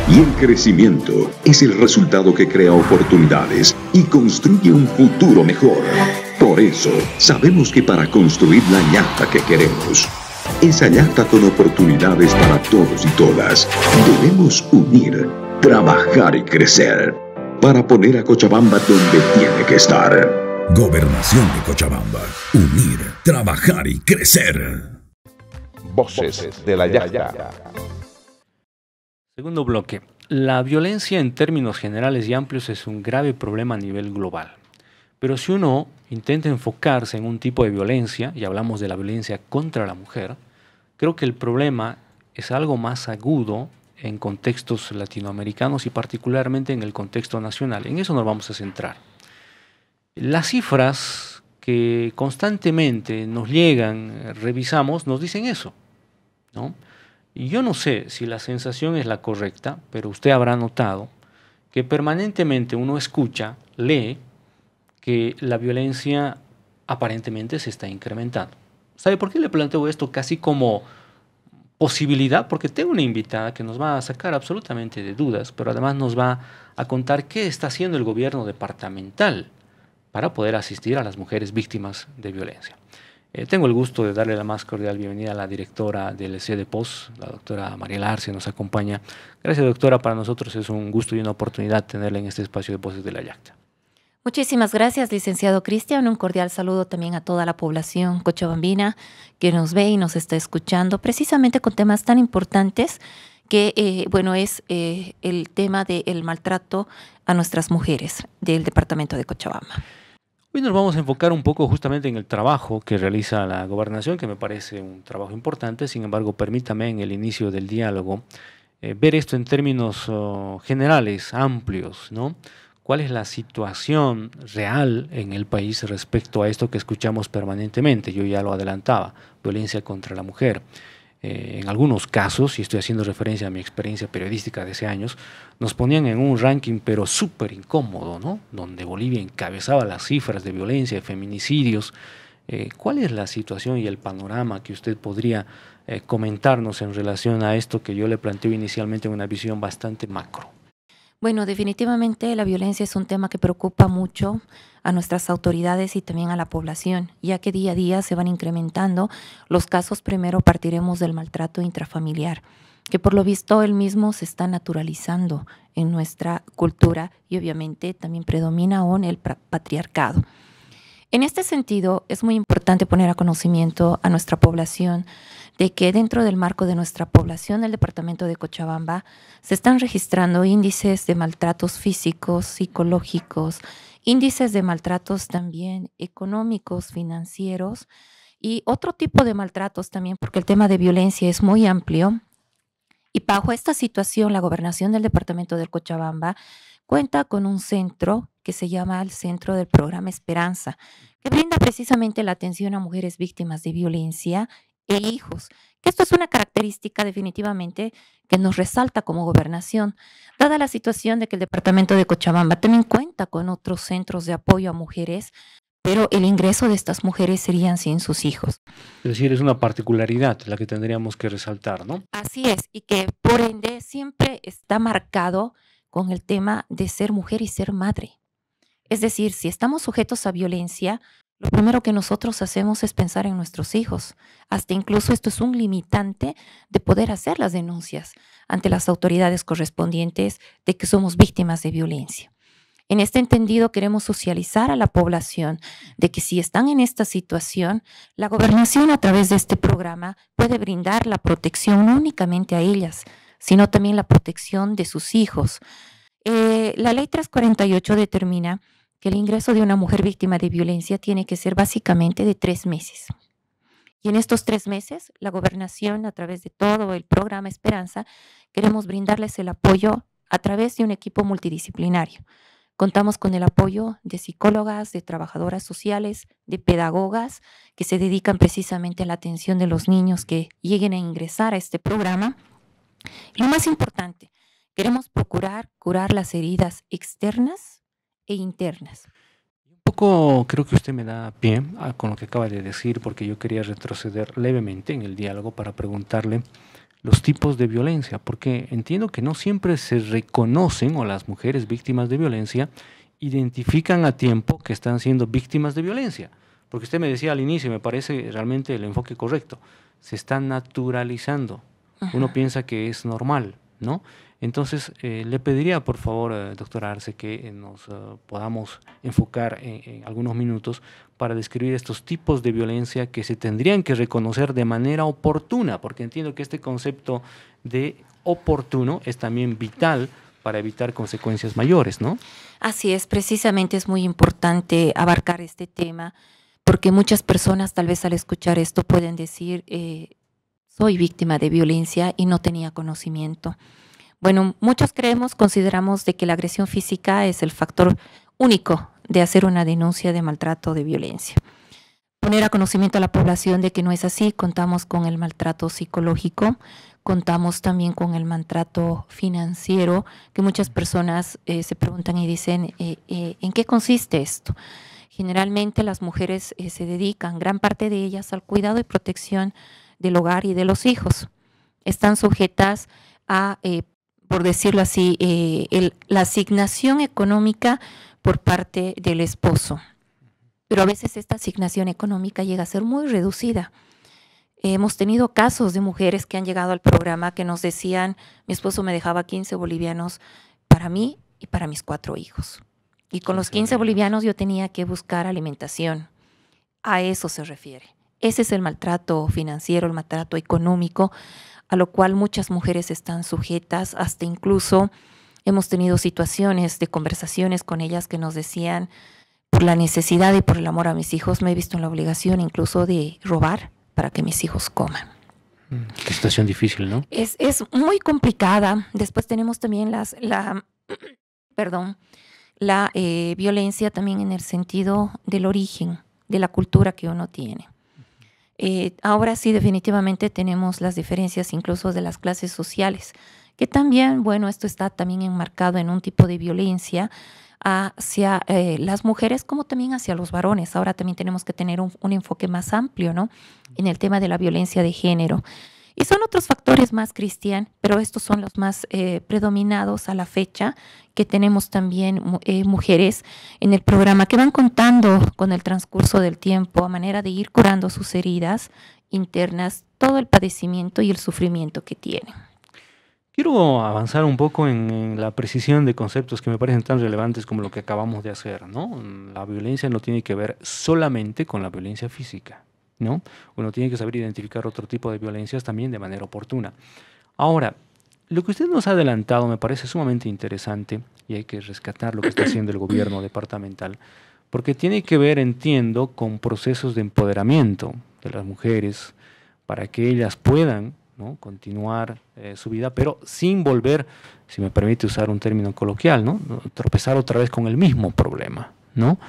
Y el crecimiento es el resultado que crea oportunidades y construye un futuro mejor. Por eso, sabemos que para construir la ñata que queremos, esa con oportunidades para todos y todas, debemos unir, trabajar y crecer para poner a Cochabamba donde tiene que estar. Gobernación de Cochabamba. Unir, trabajar y crecer. Voces de la Yaya. Segundo bloque. La violencia en términos generales y amplios es un grave problema a nivel global. Pero si uno intenta enfocarse en un tipo de violencia, y hablamos de la violencia contra la mujer, creo que el problema es algo más agudo en contextos latinoamericanos y particularmente en el contexto nacional. En eso nos vamos a centrar. Las cifras que constantemente nos llegan, revisamos, nos dicen eso. Y yo no sé si la sensación es la correcta, pero usted habrá notado que permanentemente uno escucha, lee, que la violencia aparentemente se está incrementando. ¿Sabe por qué le planteo esto casi como posibilidad, porque tengo una invitada que nos va a sacar absolutamente de dudas, pero además nos va a contar qué está haciendo el gobierno departamental para poder asistir a las mujeres víctimas de violencia. Eh, tengo el gusto de darle la más cordial bienvenida a la directora del POS, la doctora Mariela Arce, nos acompaña. Gracias, doctora. Para nosotros es un gusto y una oportunidad tenerla en este espacio de Voces de la Yacta. Muchísimas gracias, licenciado Cristian. Un cordial saludo también a toda la población cochabambina que nos ve y nos está escuchando precisamente con temas tan importantes que, eh, bueno, es eh, el tema del maltrato a nuestras mujeres del departamento de Cochabamba. Hoy nos vamos a enfocar un poco justamente en el trabajo que realiza la gobernación, que me parece un trabajo importante. Sin embargo, permítame en el inicio del diálogo eh, ver esto en términos oh, generales, amplios, ¿no? cuál es la situación real en el país respecto a esto que escuchamos permanentemente. Yo ya lo adelantaba, violencia contra la mujer. Eh, en algunos casos, y estoy haciendo referencia a mi experiencia periodística de hace años, nos ponían en un ranking pero súper incómodo, ¿no? Donde Bolivia encabezaba las cifras de violencia, de feminicidios. Eh, ¿Cuál es la situación y el panorama que usted podría eh, comentarnos en relación a esto que yo le planteo inicialmente en una visión bastante macro? Bueno, definitivamente la violencia es un tema que preocupa mucho a nuestras autoridades y también a la población, ya que día a día se van incrementando los casos. Primero partiremos del maltrato intrafamiliar, que por lo visto el mismo se está naturalizando en nuestra cultura y obviamente también predomina aún el patriarcado. En este sentido, es muy importante poner a conocimiento a nuestra población de que dentro del marco de nuestra población el departamento de Cochabamba se están registrando índices de maltratos físicos, psicológicos, índices de maltratos también económicos, financieros y otro tipo de maltratos también, porque el tema de violencia es muy amplio. Y bajo esta situación, la gobernación del departamento de Cochabamba cuenta con un centro que se llama el centro del programa Esperanza, que brinda precisamente la atención a mujeres víctimas de violencia e hijos, esto es una característica definitivamente que nos resalta como gobernación, dada la situación de que el departamento de Cochabamba también cuenta con otros centros de apoyo a mujeres, pero el ingreso de estas mujeres serían sin sus hijos. Es decir, es una particularidad la que tendríamos que resaltar, ¿no? Así es, y que por ende siempre está marcado con el tema de ser mujer y ser madre. Es decir, si estamos sujetos a violencia, lo primero que nosotros hacemos es pensar en nuestros hijos. Hasta incluso esto es un limitante de poder hacer las denuncias ante las autoridades correspondientes de que somos víctimas de violencia. En este entendido queremos socializar a la población de que si están en esta situación, la gobernación a través de este programa puede brindar la protección no únicamente a ellas, sino también la protección de sus hijos. Eh, la ley 348 determina que el ingreso de una mujer víctima de violencia tiene que ser básicamente de tres meses. Y en estos tres meses, la gobernación, a través de todo el programa Esperanza, queremos brindarles el apoyo a través de un equipo multidisciplinario. Contamos con el apoyo de psicólogas, de trabajadoras sociales, de pedagogas que se dedican precisamente a la atención de los niños que lleguen a ingresar a este programa. Lo más importante, queremos procurar curar las heridas externas e internas. Un poco creo que usted me da pie ah, con lo que acaba de decir, porque yo quería retroceder levemente en el diálogo para preguntarle los tipos de violencia, porque entiendo que no siempre se reconocen o las mujeres víctimas de violencia identifican a tiempo que están siendo víctimas de violencia. Porque usted me decía al inicio, me parece realmente el enfoque correcto, se está naturalizando. Uno piensa que es normal, ¿no? Entonces, eh, le pediría, por favor, eh, doctor Arce, que eh, nos eh, podamos enfocar en, algunos minutos para describir estos tipos de violencia que se tendrían que reconocer de manera oportuna, porque entiendo que este concepto de oportuno es también vital para evitar consecuencias mayores, ¿no? Así es, precisamente es muy importante abarcar este tema, porque muchas personas tal vez al escuchar esto pueden decir, soy víctima de violencia y no tenía conocimiento. Bueno, muchos creemos, consideramos de que la agresión física es el factor único de hacer una denuncia de maltrato o de violencia. Poner a conocimiento a la población de que no es así, contamos con el maltrato psicológico, contamos también con el maltrato financiero, que muchas personas eh, se preguntan y dicen, eh, eh, ¿en qué consiste esto? Generalmente las mujeres se dedican, gran parte de ellas, al cuidado y protección del hogar y de los hijos. Están sujetas a por decirlo así, eh, la asignación económica por parte del esposo. Pero a veces esta asignación económica llega a ser muy reducida. Hemos tenido casos de mujeres que han llegado al programa que nos decían, mi esposo me dejaba 15 bolivianos para mí y para mis cuatro hijos. Y con los 15 bolivianos yo tenía que buscar alimentación. A eso se refiere. Ese es el maltrato financiero, el maltrato económico a lo cual muchas mujeres están sujetas, hasta incluso hemos tenido situaciones de conversaciones con ellas que nos decían, por la necesidad y por el amor a mis hijos, me he visto en la obligación incluso de robar para que mis hijos coman. Mm, qué situación difícil, ¿no? Es, es muy complicada. Después tenemos también las, la, perdón, la eh, violencia también en el sentido del origen, de la cultura que uno tiene. Eh, ahora sí, definitivamente tenemos las diferencias incluso de las clases sociales, que también, bueno, esto está también enmarcado en un tipo de violencia hacia eh, las mujeres como también hacia los varones. Ahora también tenemos que tener un, un enfoque más amplio, ¿no? En el tema de la violencia de género. Y son otros factores más, Cristian, pero estos son los más eh, predominados a la fecha, que tenemos también eh, mujeres en el programa que van contando con el transcurso del tiempo a manera de ir curando sus heridas internas, todo el padecimiento y el sufrimiento que tienen. Quiero avanzar un poco en, la precisión de conceptos que me parecen tan relevantes como lo que acabamos de hacer, La violencia no tiene que ver solamente con la violencia física. ¿no? Uno tiene que saber identificar otro tipo de violencias también de manera oportuna. Ahora, lo que usted nos ha adelantado me parece sumamente interesante y hay que rescatar lo que está haciendo el gobierno departamental, porque tiene que ver, entiendo, con procesos de empoderamiento de las mujeres para que ellas puedan continuar eh, su vida, pero sin volver, si me permite usar un término coloquial, ¿no? tropezar otra vez con el mismo problema. ¿no?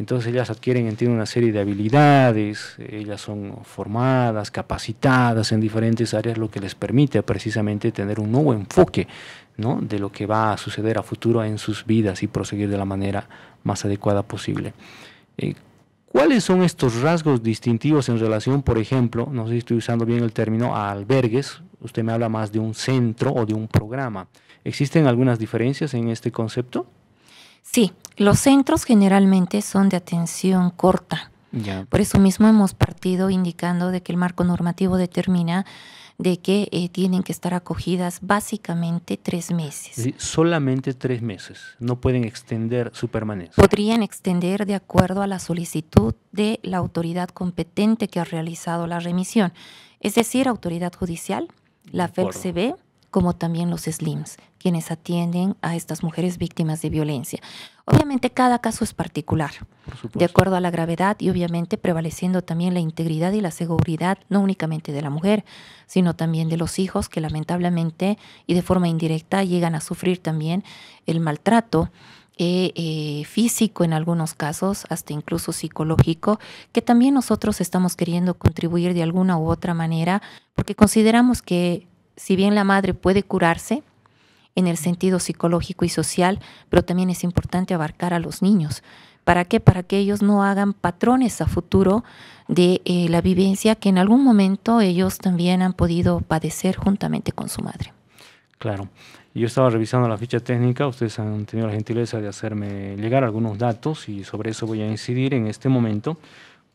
Entonces ellas adquieren, tienen una serie de habilidades, ellas son formadas, capacitadas en diferentes áreas, lo que les permite precisamente tener un nuevo enfoque de lo que va a suceder a futuro en sus vidas y proseguir de la manera más adecuada posible. Eh, ¿Cuáles son estos rasgos distintivos en relación, por ejemplo, no sé si estoy usando bien el término, a albergues? Usted me habla más de un centro o de un programa. ¿Existen algunas diferencias en este concepto? Sí, los centros generalmente son de atención corta. Por eso mismo hemos partido indicando de que el marco normativo determina de que eh, tienen que estar acogidas básicamente tres meses. solamente tres meses, no pueden extender su permanencia. Podrían extender de acuerdo a la solicitud de la autoridad competente que ha realizado la remisión, es decir, autoridad judicial, la FELCB como también los SLIMS, quienes atienden a estas mujeres víctimas de violencia. Obviamente cada caso es particular, de acuerdo a la gravedad y obviamente prevaleciendo también la integridad y la seguridad, no únicamente de la mujer, sino también de los hijos que lamentablemente y de forma indirecta llegan a sufrir también el maltrato. Eh, eh, físico en algunos casos, hasta incluso psicológico, que también nosotros estamos queriendo contribuir de alguna u otra manera, porque consideramos que si bien la madre puede curarse en el sentido psicológico y social, pero también es importante abarcar a los niños. ¿Para qué? Para que ellos no hagan patrones a futuro de eh, la vivencia que en algún momento ellos también han podido padecer juntamente con su madre. Claro. Yo estaba revisando la ficha técnica, ustedes han tenido la gentileza de hacerme llegar algunos datos y sobre eso voy a incidir en este momento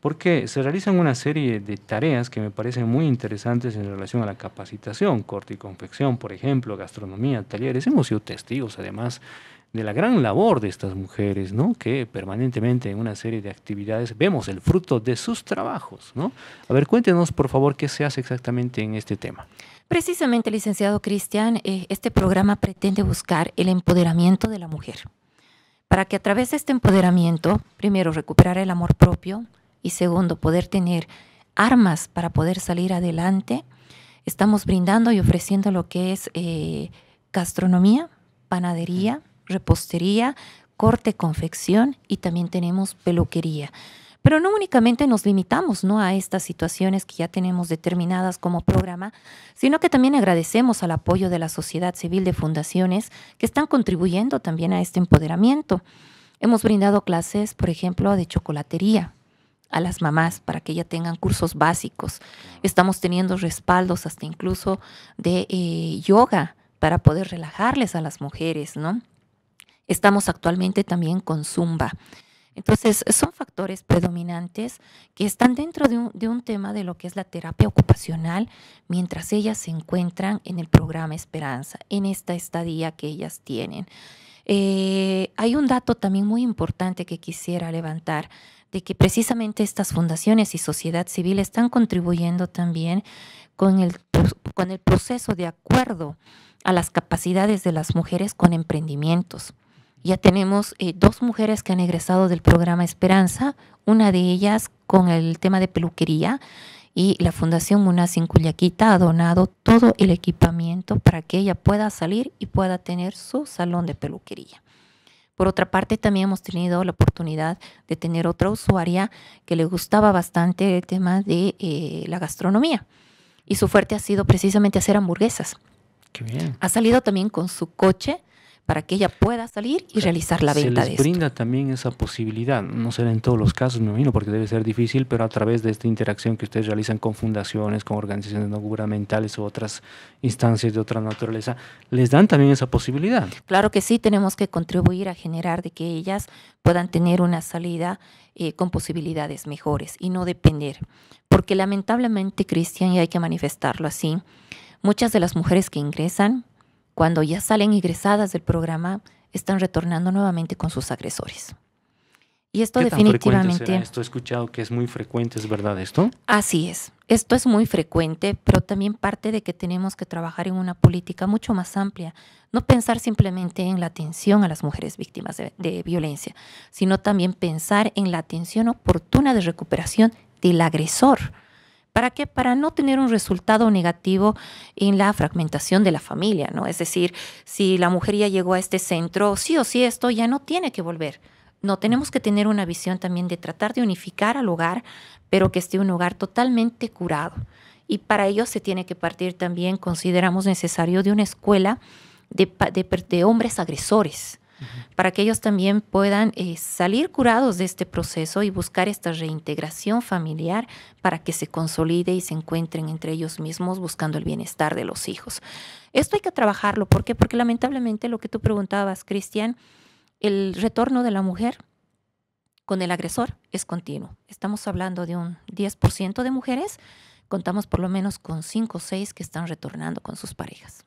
porque se realizan una serie de tareas que me parecen muy interesantes en relación a la capacitación, corte y confección, por ejemplo, gastronomía, talleres. Hemos sido testigos, además, de la gran labor de estas mujeres, ¿no? Que permanentemente en una serie de actividades vemos el fruto de sus trabajos, ¿no? A ver, cuéntenos, por favor, qué se hace exactamente en este tema. Precisamente, licenciado Cristian, eh, este programa pretende buscar el empoderamiento de la mujer, para que a través de este empoderamiento, primero, recuperar el amor propio, y segundo, poder tener armas para poder salir adelante. Estamos brindando y ofreciendo lo que es eh, gastronomía, panadería, repostería, corte, confección y también tenemos peluquería. Pero no únicamente nos limitamos ¿no? a estas situaciones que ya tenemos determinadas como programa, sino que también agradecemos al apoyo de la sociedad civil de fundaciones que están contribuyendo también a este empoderamiento. Hemos brindado clases, por ejemplo, de chocolatería, a las mamás para que ya tengan cursos básicos. Estamos teniendo respaldos hasta incluso de eh, yoga para poder relajarles a las mujeres, ¿no? Estamos actualmente también con Zumba. Entonces, son factores predominantes que están dentro de un, de un, tema de lo que es la terapia ocupacional mientras ellas se encuentran en el programa Esperanza, en esta estadía que ellas tienen. Eh, hay un dato también muy importante que quisiera levantar, de que precisamente estas fundaciones y sociedad civil están contribuyendo también con el, con el proceso de acuerdo a las capacidades de las mujeres con emprendimientos. Ya tenemos eh, dos mujeres que han egresado del programa Esperanza, una de ellas con el tema de peluquería y la Fundación en Cullaquita ha donado todo el equipamiento para que ella pueda salir y pueda tener su salón de peluquería. Por otra parte, también hemos tenido la oportunidad de tener otra usuaria que le gustaba bastante el tema de eh, la gastronomía y su fuerte ha sido precisamente hacer hamburguesas. Qué bien. Ha salido también con su coche para que ella pueda salir y realizar la venta se les brinda también esa posibilidad, no será en todos los casos, me imagino, porque debe ser difícil, pero a través de esta interacción que ustedes realizan con fundaciones, con organizaciones no gubernamentales u otras instancias de otra naturaleza, les dan también esa posibilidad. Claro que sí, tenemos que contribuir a generar de que ellas puedan tener una salida eh, con posibilidades mejores y no depender, porque lamentablemente, Cristian, y hay que manifestarlo así, muchas de las mujeres que ingresan cuando ya salen egresadas del programa, están retornando nuevamente con sus agresores. Y esto definitivamente... esto he escuchado que es muy frecuente, ¿es verdad esto? Así es. Esto es muy frecuente, pero también parte de que tenemos que trabajar en una política mucho más amplia. No pensar simplemente en la atención a las mujeres víctimas de violencia, sino también pensar en la atención oportuna de recuperación del agresor ¿Para qué? Para no tener un resultado negativo en la fragmentación de la familia, ¿no? Es decir, si la mujer ya llegó a este centro, sí o sí esto ya no tiene que volver. No, tenemos que tener una visión también de tratar de unificar al hogar, pero que esté un hogar totalmente curado. Y para ello se tiene que partir también, consideramos necesario, de una escuela de, de hombres agresores para que ellos también puedan eh, salir curados de este proceso y buscar esta reintegración familiar para que se consolide y se encuentren entre ellos mismos buscando el bienestar de los hijos. Esto hay que trabajarlo, ¿por qué? Porque lamentablemente lo que tú preguntabas, Cristian, el retorno de la mujer con el agresor es continuo. Estamos hablando de un 10% de mujeres, contamos por lo menos con 5 o 6 que están retornando con sus parejas.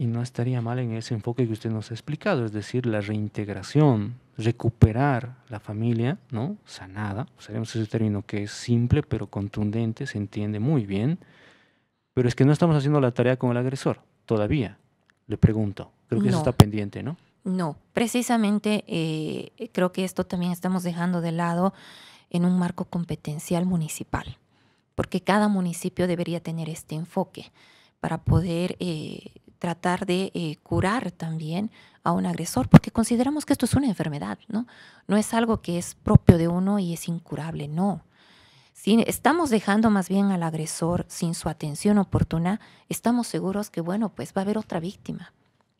Y no estaría mal en ese enfoque que usted nos ha explicado, es decir, la reintegración, recuperar la familia, ¿no? Sanada, usaremos ese término que es simple pero contundente, se entiende muy bien, pero es que no estamos haciendo la tarea con el agresor, todavía, le pregunto. Creo que eso está pendiente, ¿no? No, precisamente eh, creo que esto también estamos dejando de lado en un marco competencial municipal, porque cada municipio debería tener este enfoque para poder eh, tratar de eh, curar también a un agresor, porque consideramos que esto es una enfermedad, ¿no? No es algo que es propio de uno y es incurable, no. Si estamos dejando más bien al agresor sin su atención oportuna, estamos seguros que, bueno, pues va a haber otra víctima,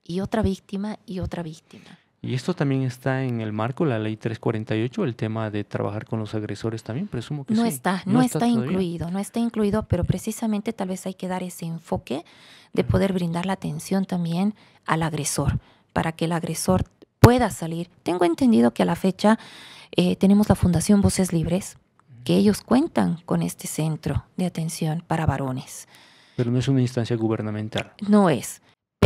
y otra víctima, y otra víctima. Y esto también está en el marco de la ley 348, el tema de trabajar con los agresores también, presumo que no Está, no, está, incluido, no está incluido, pero precisamente tal vez hay que dar ese enfoque de poder brindar la atención también al agresor, para que el agresor pueda salir. Tengo entendido que a la fecha eh, tenemos la Fundación Voces Libres, que ellos cuentan con este centro de atención para varones. Pero no es una instancia gubernamental. No es.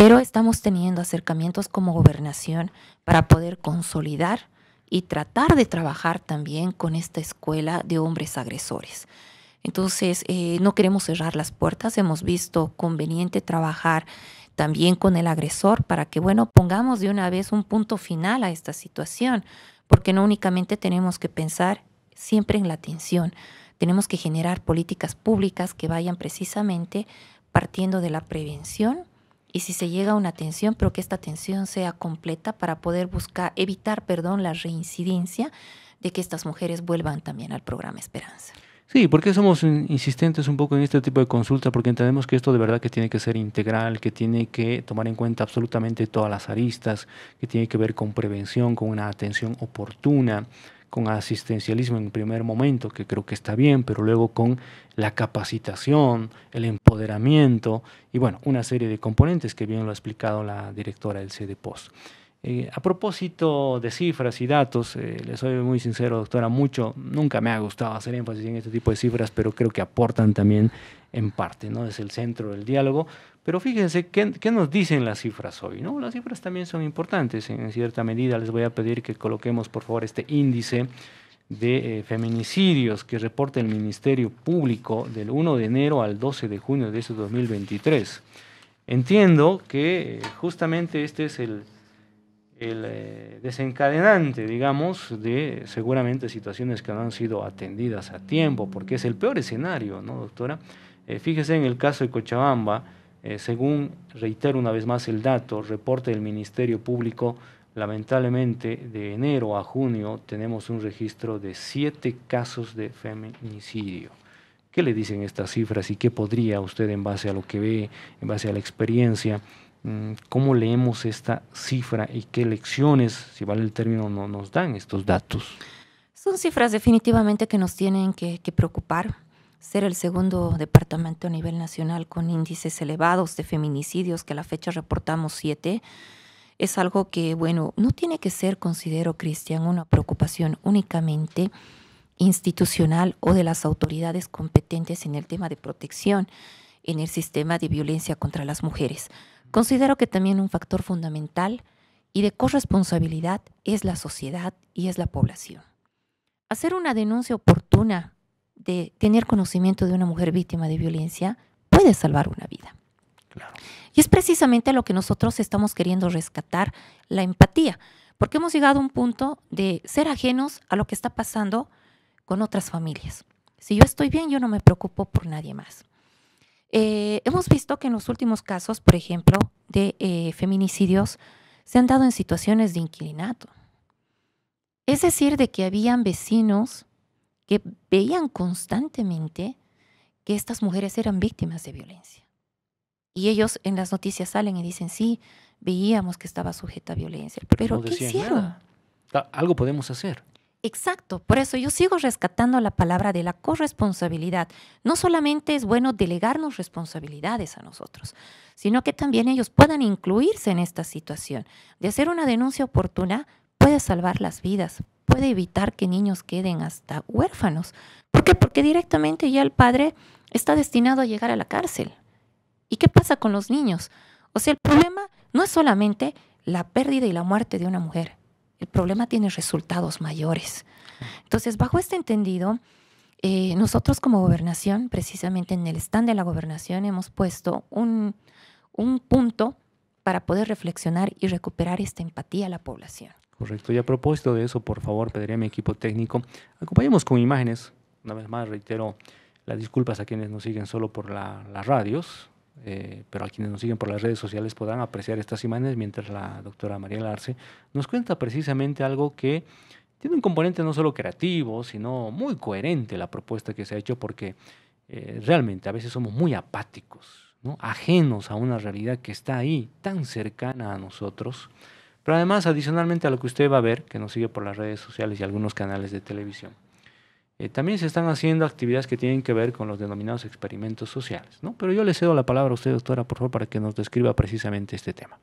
Pero estamos teniendo acercamientos como gobernación para poder consolidar y tratar de trabajar también con esta escuela de hombres agresores. Entonces, eh, no queremos cerrar las puertas, hemos visto conveniente trabajar también con el agresor para que, bueno, pongamos de una vez un punto final a esta situación, porque no únicamente tenemos que pensar siempre en la atención, tenemos que generar políticas públicas que vayan precisamente partiendo de la prevención y si se llega a una atención pero que esta atención sea completa para poder buscar, evitar, perdón, la reincidencia de que estas mujeres vuelvan también al programa Esperanza. Sí, porque somos insistentes un poco en este tipo de consulta? Porque entendemos que esto de verdad que tiene que ser integral, que tiene que tomar en cuenta absolutamente todas las aristas, que tiene que ver con prevención, con una atención oportuna, con asistencialismo en primer momento, que creo que está bien, pero luego con la capacitación, el empoderamiento y bueno, una serie de componentes que bien lo ha explicado la directora del CDPOS. Eh, a propósito de cifras y datos, eh, les soy muy sincero, doctora, mucho, nunca me ha gustado hacer énfasis en este tipo de cifras, pero creo que aportan también en parte, ¿no? Es el centro del diálogo. Pero fíjense, ¿qué, nos dicen las cifras hoy? ¿no? Las cifras también son importantes, en cierta medida. Les voy a pedir que coloquemos, por favor, este índice de eh, feminicidios que reporta el Ministerio Público del 1 de enero al 12 de junio de este 2023. Entiendo que justamente este es el el eh, desencadenante, digamos, de seguramente situaciones que no han sido atendidas a tiempo, porque es el peor escenario, ¿no, doctora? Eh, fíjese en el caso de Cochabamba, eh, según reitero una vez más el dato, reporte del Ministerio Público, lamentablemente de enero a junio tenemos un registro de siete casos de feminicidio. ¿Qué le dicen estas cifras y qué podría usted en base a lo que ve, en base a la experiencia? Mm, cómo leemos esta cifra y qué lecciones, si vale el término, no nos dan estos datos. Son cifras definitivamente que nos tienen que, que preocupar. Ser el segundo departamento a nivel nacional con índices elevados de feminicidios, que a la fecha reportamos siete, es algo que, bueno, no tiene que ser, considero, Cristian, una preocupación únicamente institucional o de las autoridades competentes en el tema de protección en el sistema de violencia contra las mujeres. Considero que también un factor fundamental y de corresponsabilidad es la sociedad y es la población. Hacer una denuncia oportuna de tener conocimiento de una mujer víctima de violencia puede salvar una vida. Y es precisamente lo que nosotros estamos queriendo rescatar, la empatía, porque hemos llegado a un punto de ser ajenos a lo que está pasando con otras familias. Si yo estoy bien, yo no me preocupo por nadie más. Eh, hemos visto que en los últimos casos, por ejemplo, de eh, feminicidios, se han dado en situaciones de inquilinato. Es decir, de que habían vecinos que veían constantemente que estas mujeres eran víctimas de violencia. Y ellos en las noticias salen y dicen, sí, veíamos que estaba sujeta a violencia. Pero, ¿qué hicieron? Algo podemos hacer. Exacto, por eso yo sigo rescatando la palabra de la corresponsabilidad. No solamente es bueno delegarnos responsabilidades a nosotros, sino que también ellos puedan incluirse en esta situación. De hacer una denuncia oportuna puede salvar las vidas, puede evitar que niños queden hasta huérfanos. ¿Por qué? Porque directamente ya el padre está destinado a llegar a la cárcel. ¿Y qué pasa con los niños? O sea, el problema no es solamente la pérdida y la muerte de una mujer el problema tiene resultados mayores. Entonces, bajo este entendido, eh, nosotros como gobernación, precisamente en el stand de la gobernación, hemos puesto un, punto para poder reflexionar y recuperar esta empatía a la población. Correcto. Y a propósito de eso, por favor, pediría a mi equipo técnico, acompañemos con imágenes. Una vez más, reitero las disculpas a quienes nos siguen solo por las radios, eh, pero a quienes nos siguen por las redes sociales podrán apreciar estas imágenes mientras la doctora María Larce nos cuenta precisamente algo que tiene un componente no solo creativo, sino muy coherente la propuesta que se ha hecho porque eh, realmente a veces somos muy apáticos, ¿no? ajenos a una realidad que está ahí, tan cercana a nosotros. Pero además, adicionalmente a lo que usted va a ver, que nos sigue por las redes sociales y algunos canales de televisión, eh, también se están haciendo actividades que tienen que ver con los denominados experimentos sociales, ¿no? Pero yo le cedo la palabra a usted, doctora, por favor, para que nos describa precisamente este tema.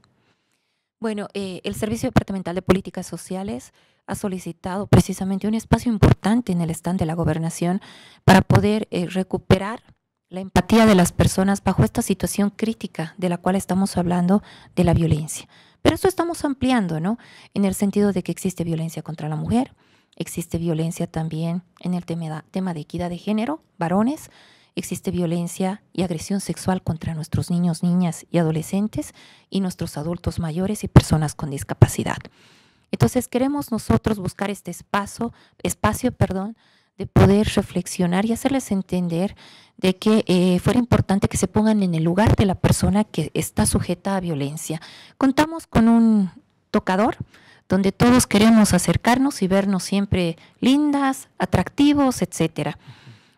Bueno, eh, el Servicio Departamental de Políticas Sociales ha solicitado precisamente un espacio importante en el stand de la gobernación para poder eh, recuperar la empatía de las personas bajo esta situación crítica de la cual estamos hablando de la violencia. Pero eso estamos ampliando, ¿no? En el sentido de que existe violencia contra la mujer, existe violencia también en el tema, de equidad de género, varones, existe violencia y agresión sexual contra nuestros niños, niñas y adolescentes y nuestros adultos mayores y personas con discapacidad. Entonces queremos nosotros buscar este espacio, espacio perdón, de poder reflexionar y hacerles entender de que eh, fuera importante que se pongan en el lugar de la persona que está sujeta a violencia. Contamos con un tocador, donde todos queremos acercarnos y vernos siempre lindas, atractivos, etcétera.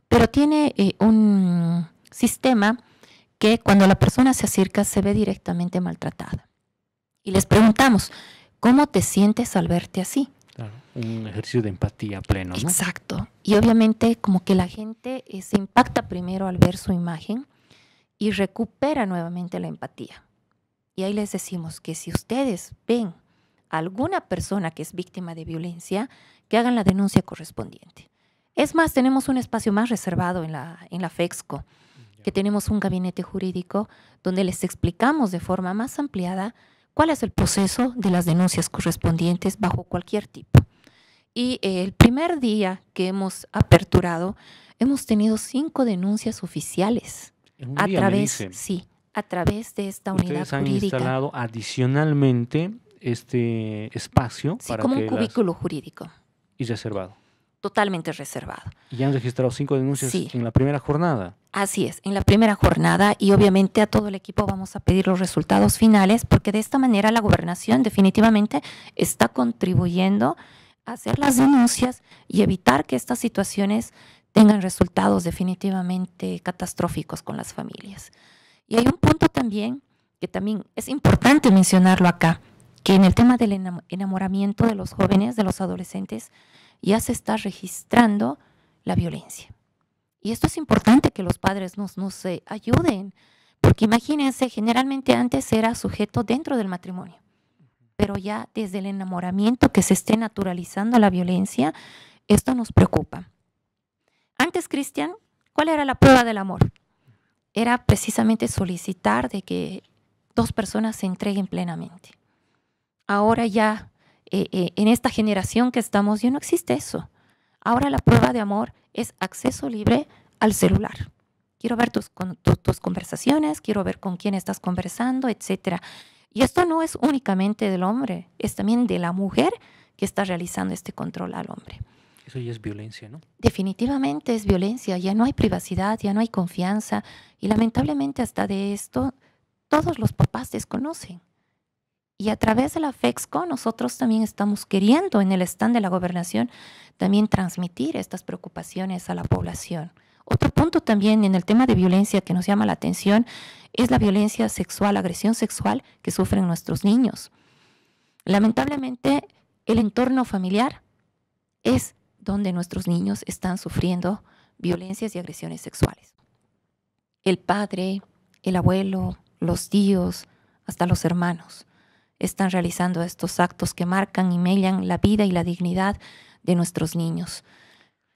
Pero tiene eh, un sistema que cuando la persona se acerca se ve directamente maltratada. Y les preguntamos, ¿cómo te sientes al verte así? un ejercicio de empatía pleno. Exacto. Y obviamente como que la gente eh, se impacta primero al ver su imagen y recupera nuevamente la empatía. Y ahí les decimos que si ustedes ven alguna persona que es víctima de violencia que hagan la denuncia correspondiente. Es más, tenemos un espacio más reservado en la, en la FEXCO, que tenemos un gabinete jurídico donde les explicamos de forma más ampliada cuál es el proceso de las denuncias correspondientes bajo cualquier tipo. Y eh, el primer día que hemos aperturado, hemos tenido cinco denuncias oficiales a través, sí, a través de esta Ustedes unidad han jurídica. instalado adicionalmente este espacio sí, como un cubículo jurídico. Y reservado. Totalmente reservado. Y ya han registrado cinco denuncias en la primera jornada. Así es, en la primera jornada y obviamente a todo el equipo vamos a pedir los resultados finales porque de esta manera la gobernación definitivamente está contribuyendo a hacer las denuncias y evitar que estas situaciones tengan resultados definitivamente catastróficos con las familias. Y hay un punto también que también es importante mencionarlo acá que en el tema del enamoramiento de los jóvenes, de los adolescentes, ya se está registrando la violencia. Y esto es importante que los padres nos, eh, ayuden, porque imagínense, generalmente antes era sujeto dentro del matrimonio, pero ya desde el enamoramiento que se esté naturalizando la violencia, esto nos preocupa. Antes, Cristian, ¿cuál era la prueba del amor? Era precisamente solicitar de que dos personas se entreguen plenamente ahora ya eh, eh, en esta generación que estamos, ya no existe eso. Ahora la prueba de amor es acceso libre al celular. Quiero ver tus, tus conversaciones, quiero ver con quién estás conversando, etc. Y esto no es únicamente del hombre, es también de la mujer que está realizando este control al hombre. Eso ya es violencia, ¿no? Definitivamente es violencia, ya no hay privacidad, ya no hay confianza y lamentablemente hasta de esto todos los papás desconocen. Y a través de la FEXCO nosotros también estamos queriendo en el stand de la gobernación también transmitir estas preocupaciones a la población. Otro punto también en el tema de violencia que nos llama la atención es la violencia sexual, agresión sexual que sufren nuestros niños. Lamentablemente, el entorno familiar es donde nuestros niños están sufriendo violencias y agresiones sexuales. El padre, el abuelo, los tíos, hasta los hermanos están realizando estos actos que marcan y mellan la vida y la dignidad de nuestros niños.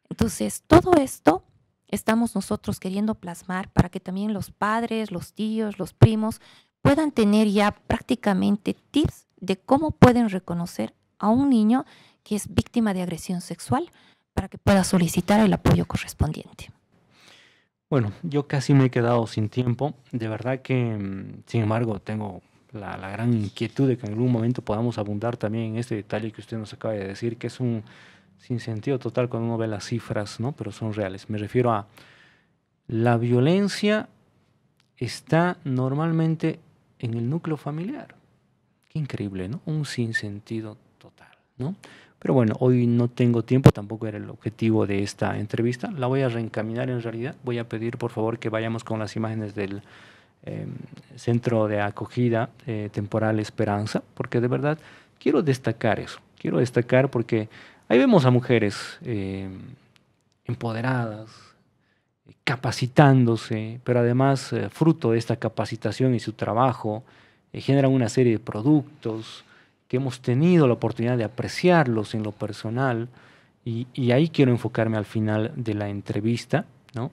Entonces, todo esto estamos nosotros queriendo plasmar para que también los padres, los tíos, los primos puedan tener ya prácticamente tips de cómo pueden reconocer a un niño que es víctima de agresión sexual para que pueda solicitar el apoyo correspondiente. Bueno, yo casi me he quedado sin tiempo. De verdad que, mm, sin embargo, tengo la, gran inquietud de que en algún momento podamos abundar también en este detalle que usted nos acaba de decir, que es un sinsentido total cuando uno ve las cifras, ¿no? pero son reales. Me refiero a la violencia está normalmente en el núcleo familiar. Qué increíble, ¿no? Un sinsentido total, ¿no? Pero bueno, hoy no tengo tiempo, tampoco era el objetivo de esta entrevista. La voy a reencaminar en realidad. Voy a pedir por favor que vayamos con las imágenes del Em, centro de acogida eh, temporal Esperanza, porque de verdad quiero destacar eso, quiero destacar porque ahí vemos a mujeres em, empoderadas, eh, capacitándose, pero además eh, fruto de esta capacitación y su trabajo, generan una serie de productos que hemos tenido la oportunidad de apreciarlos en lo personal. Y, y ahí quiero enfocarme al final de la entrevista,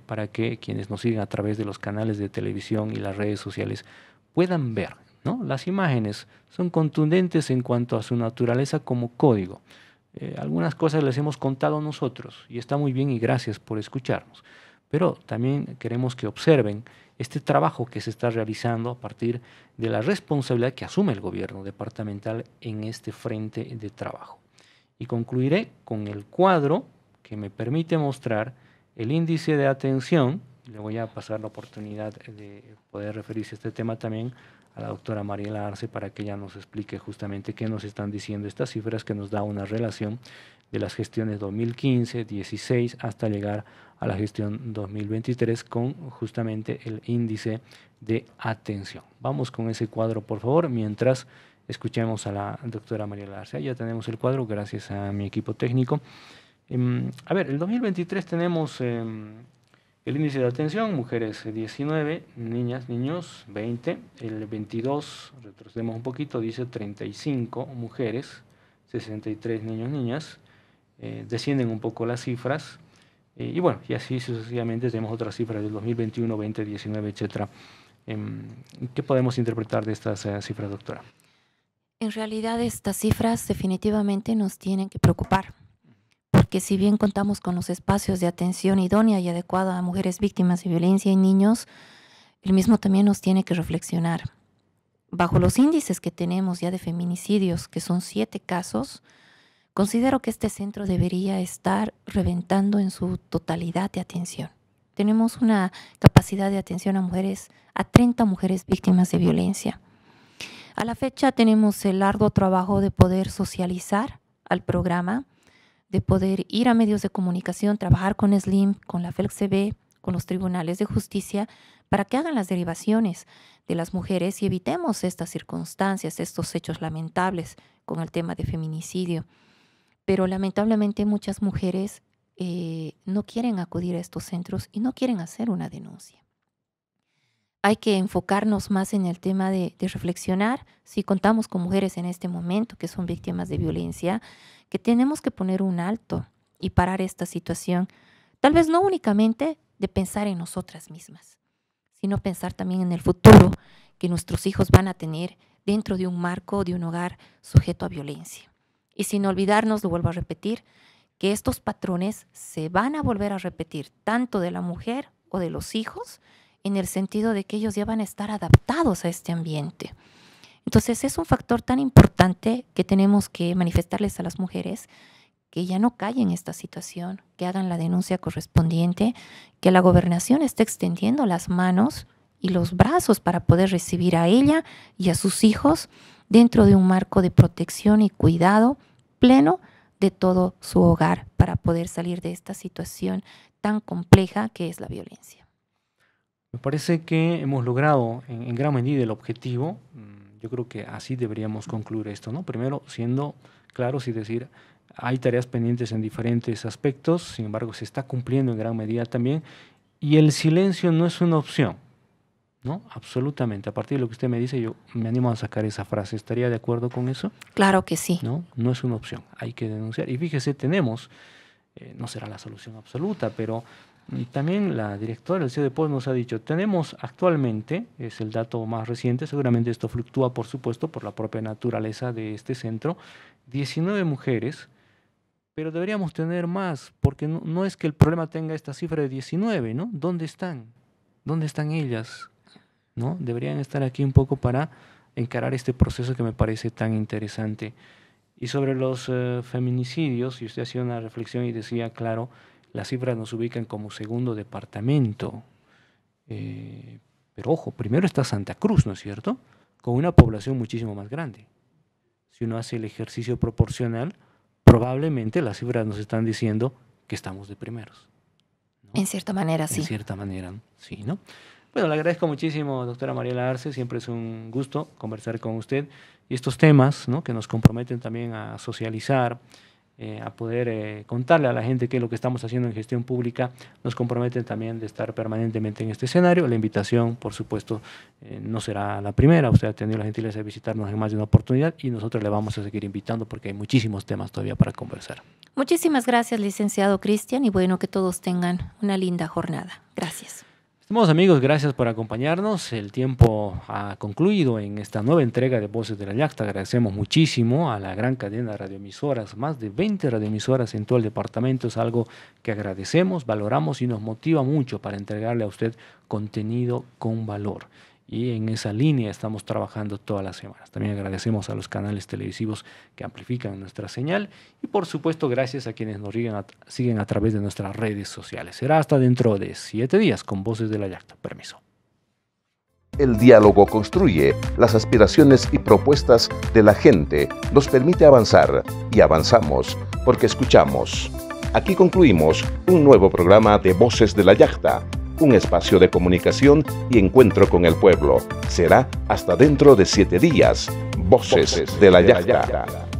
para que quienes nos sigan a través de los canales de televisión y las redes sociales puedan ver, ¿no? Las imágenes son contundentes en cuanto a su naturaleza como código. Eh, algunas cosas les hemos contado nosotros y está muy bien y gracias por escucharnos. Pero también queremos que observen este trabajo que se está realizando a partir de la responsabilidad que asume el gobierno departamental en este frente de trabajo. Y concluiré con el cuadro que me permite mostrar el índice de atención, le voy a pasar la oportunidad de poder referirse a este tema también a la doctora Mariela Arce para que ella nos explique justamente qué nos están diciendo estas cifras que nos da una relación de las gestiones 2015, 16 hasta llegar a la gestión 2023 con justamente el índice de atención. Vamos con ese cuadro, por favor, mientras escuchemos a la doctora Mariela Arce. Ya tenemos el cuadro gracias a mi equipo técnico. Em, a ver, el 2023 tenemos em, el índice de atención, mujeres 19, eh, niñas, niños 20, el 22, retrocedemos un poquito, dice 35 mujeres, 63 niños, niñas, eh, descienden un poco las cifras, eh, y bueno, y así sucesivamente tenemos otras cifras del 2021, 20, 19, etc. ¿Qué podemos interpretar de estas cifras, doctora? En realidad estas cifras definitivamente nos tienen que preocupar porque si bien contamos con los espacios de atención idónea y adecuada a mujeres víctimas de violencia y niños, el mismo también nos tiene que reflexionar. Bajo los índices que tenemos ya de feminicidios, que son siete casos, considero que este centro debería estar reventando en su totalidad de atención. Tenemos una capacidad de atención a mujeres, a 30 mujeres víctimas de violencia. A la fecha tenemos el arduo trabajo de poder socializar al programa, de poder ir a medios de comunicación, trabajar con Slim, con la FELC-CB, con los tribunales de justicia, para que hagan las derivaciones de las mujeres y evitemos estas circunstancias, estos hechos lamentables con el tema de feminicidio. Pero lamentablemente muchas mujeres eh, no quieren acudir a estos centros y no quieren hacer una denuncia hay que enfocarnos más en el tema de, reflexionar. Si contamos con mujeres en este momento que son víctimas de violencia, que tenemos que poner un alto y parar esta situación. Tal vez no únicamente de pensar en nosotras mismas, sino pensar también en el futuro que nuestros hijos van a tener dentro de un marco de un hogar sujeto a violencia. Y sin olvidarnos, lo vuelvo a repetir, que estos patrones se van a volver a repetir tanto de la mujer o de los hijos, en el sentido de que ellos ya van a estar adaptados a este ambiente. Entonces es un factor tan importante que tenemos que manifestarles a las mujeres que ya no callen esta situación, que hagan la denuncia correspondiente, que la gobernación esté extendiendo las manos y los brazos para poder recibir a ella y a sus hijos dentro de un marco de protección y cuidado pleno de todo su hogar para poder salir de esta situación tan compleja que es la violencia. Me parece que hemos logrado en, gran medida el objetivo. Mm, yo creo que así deberíamos concluir esto, ¿no? Primero, siendo claros y decir, hay tareas pendientes en diferentes aspectos, sin embargo, se está cumpliendo en gran medida también. Y el silencio no es una opción, ¿no? Absolutamente. A partir de lo que usted me dice, yo me animo a sacar esa frase. ¿Estaría de acuerdo con eso? Claro que sí. No, no es una opción. Hay que denunciar. Y fíjese, tenemos, eh, no será la solución absoluta, pero también la directora del CDPO nos ha dicho, tenemos actualmente, es el dato más reciente, seguramente esto fluctúa por supuesto por la propia naturaleza de este centro, 19 mujeres, pero deberíamos tener más, porque no, no es que el problema tenga esta cifra de 19, ¿no? ¿Dónde están? ¿Dónde están ellas? ¿No? Deberían estar aquí un poco para encarar este proceso que me parece tan interesante. Y sobre los eh, feminicidios, y usted hacía una reflexión y decía, claro, las cifras nos ubican como segundo departamento. Eh, pero ojo, primero está Santa Cruz, ¿no es cierto? Con una población muchísimo más grande. Si uno hace el ejercicio proporcional, probablemente las cifras nos están diciendo que estamos de primeros. En cierta manera, sí. En cierta manera, sí, ¿no? Bueno, le agradezco muchísimo, doctora Mariela Arce. Siempre es un gusto conversar con usted. Y estos temas que nos comprometen también a socializar, eh, a poder eh, contarle a la gente que lo que estamos haciendo en gestión pública, nos comprometen también de estar permanentemente en este escenario. La invitación, por supuesto, eh, no será la primera. Usted ha tenido la gentileza de visitarnos en más de una oportunidad y nosotros le vamos a seguir invitando porque hay muchísimos temas todavía para conversar. Muchísimas gracias, licenciado Cristian, y bueno, que todos tengan una linda jornada. Gracias amigos, gracias por acompañarnos. El tiempo ha concluido en esta nueva entrega de Voces de la Yacta. Agradecemos muchísimo a la gran cadena de radioemisoras, más de 20 radioemisoras en todo el departamento. Es algo que agradecemos, valoramos y nos motiva mucho para entregarle a usted contenido con valor y en esa línea estamos trabajando todas las semanas. También agradecemos a los canales televisivos que amplifican nuestra señal y por supuesto gracias a quienes nos siguen a, través de nuestras redes sociales. Será hasta dentro de siete días con Voces de la Yacta. Permiso. El diálogo construye las aspiraciones y propuestas de la gente, nos permite avanzar y avanzamos porque escuchamos. Aquí concluimos un nuevo programa de Voces de la Yacta un espacio de comunicación y encuentro con el pueblo. Será hasta dentro de siete días. Voces de la Yacta.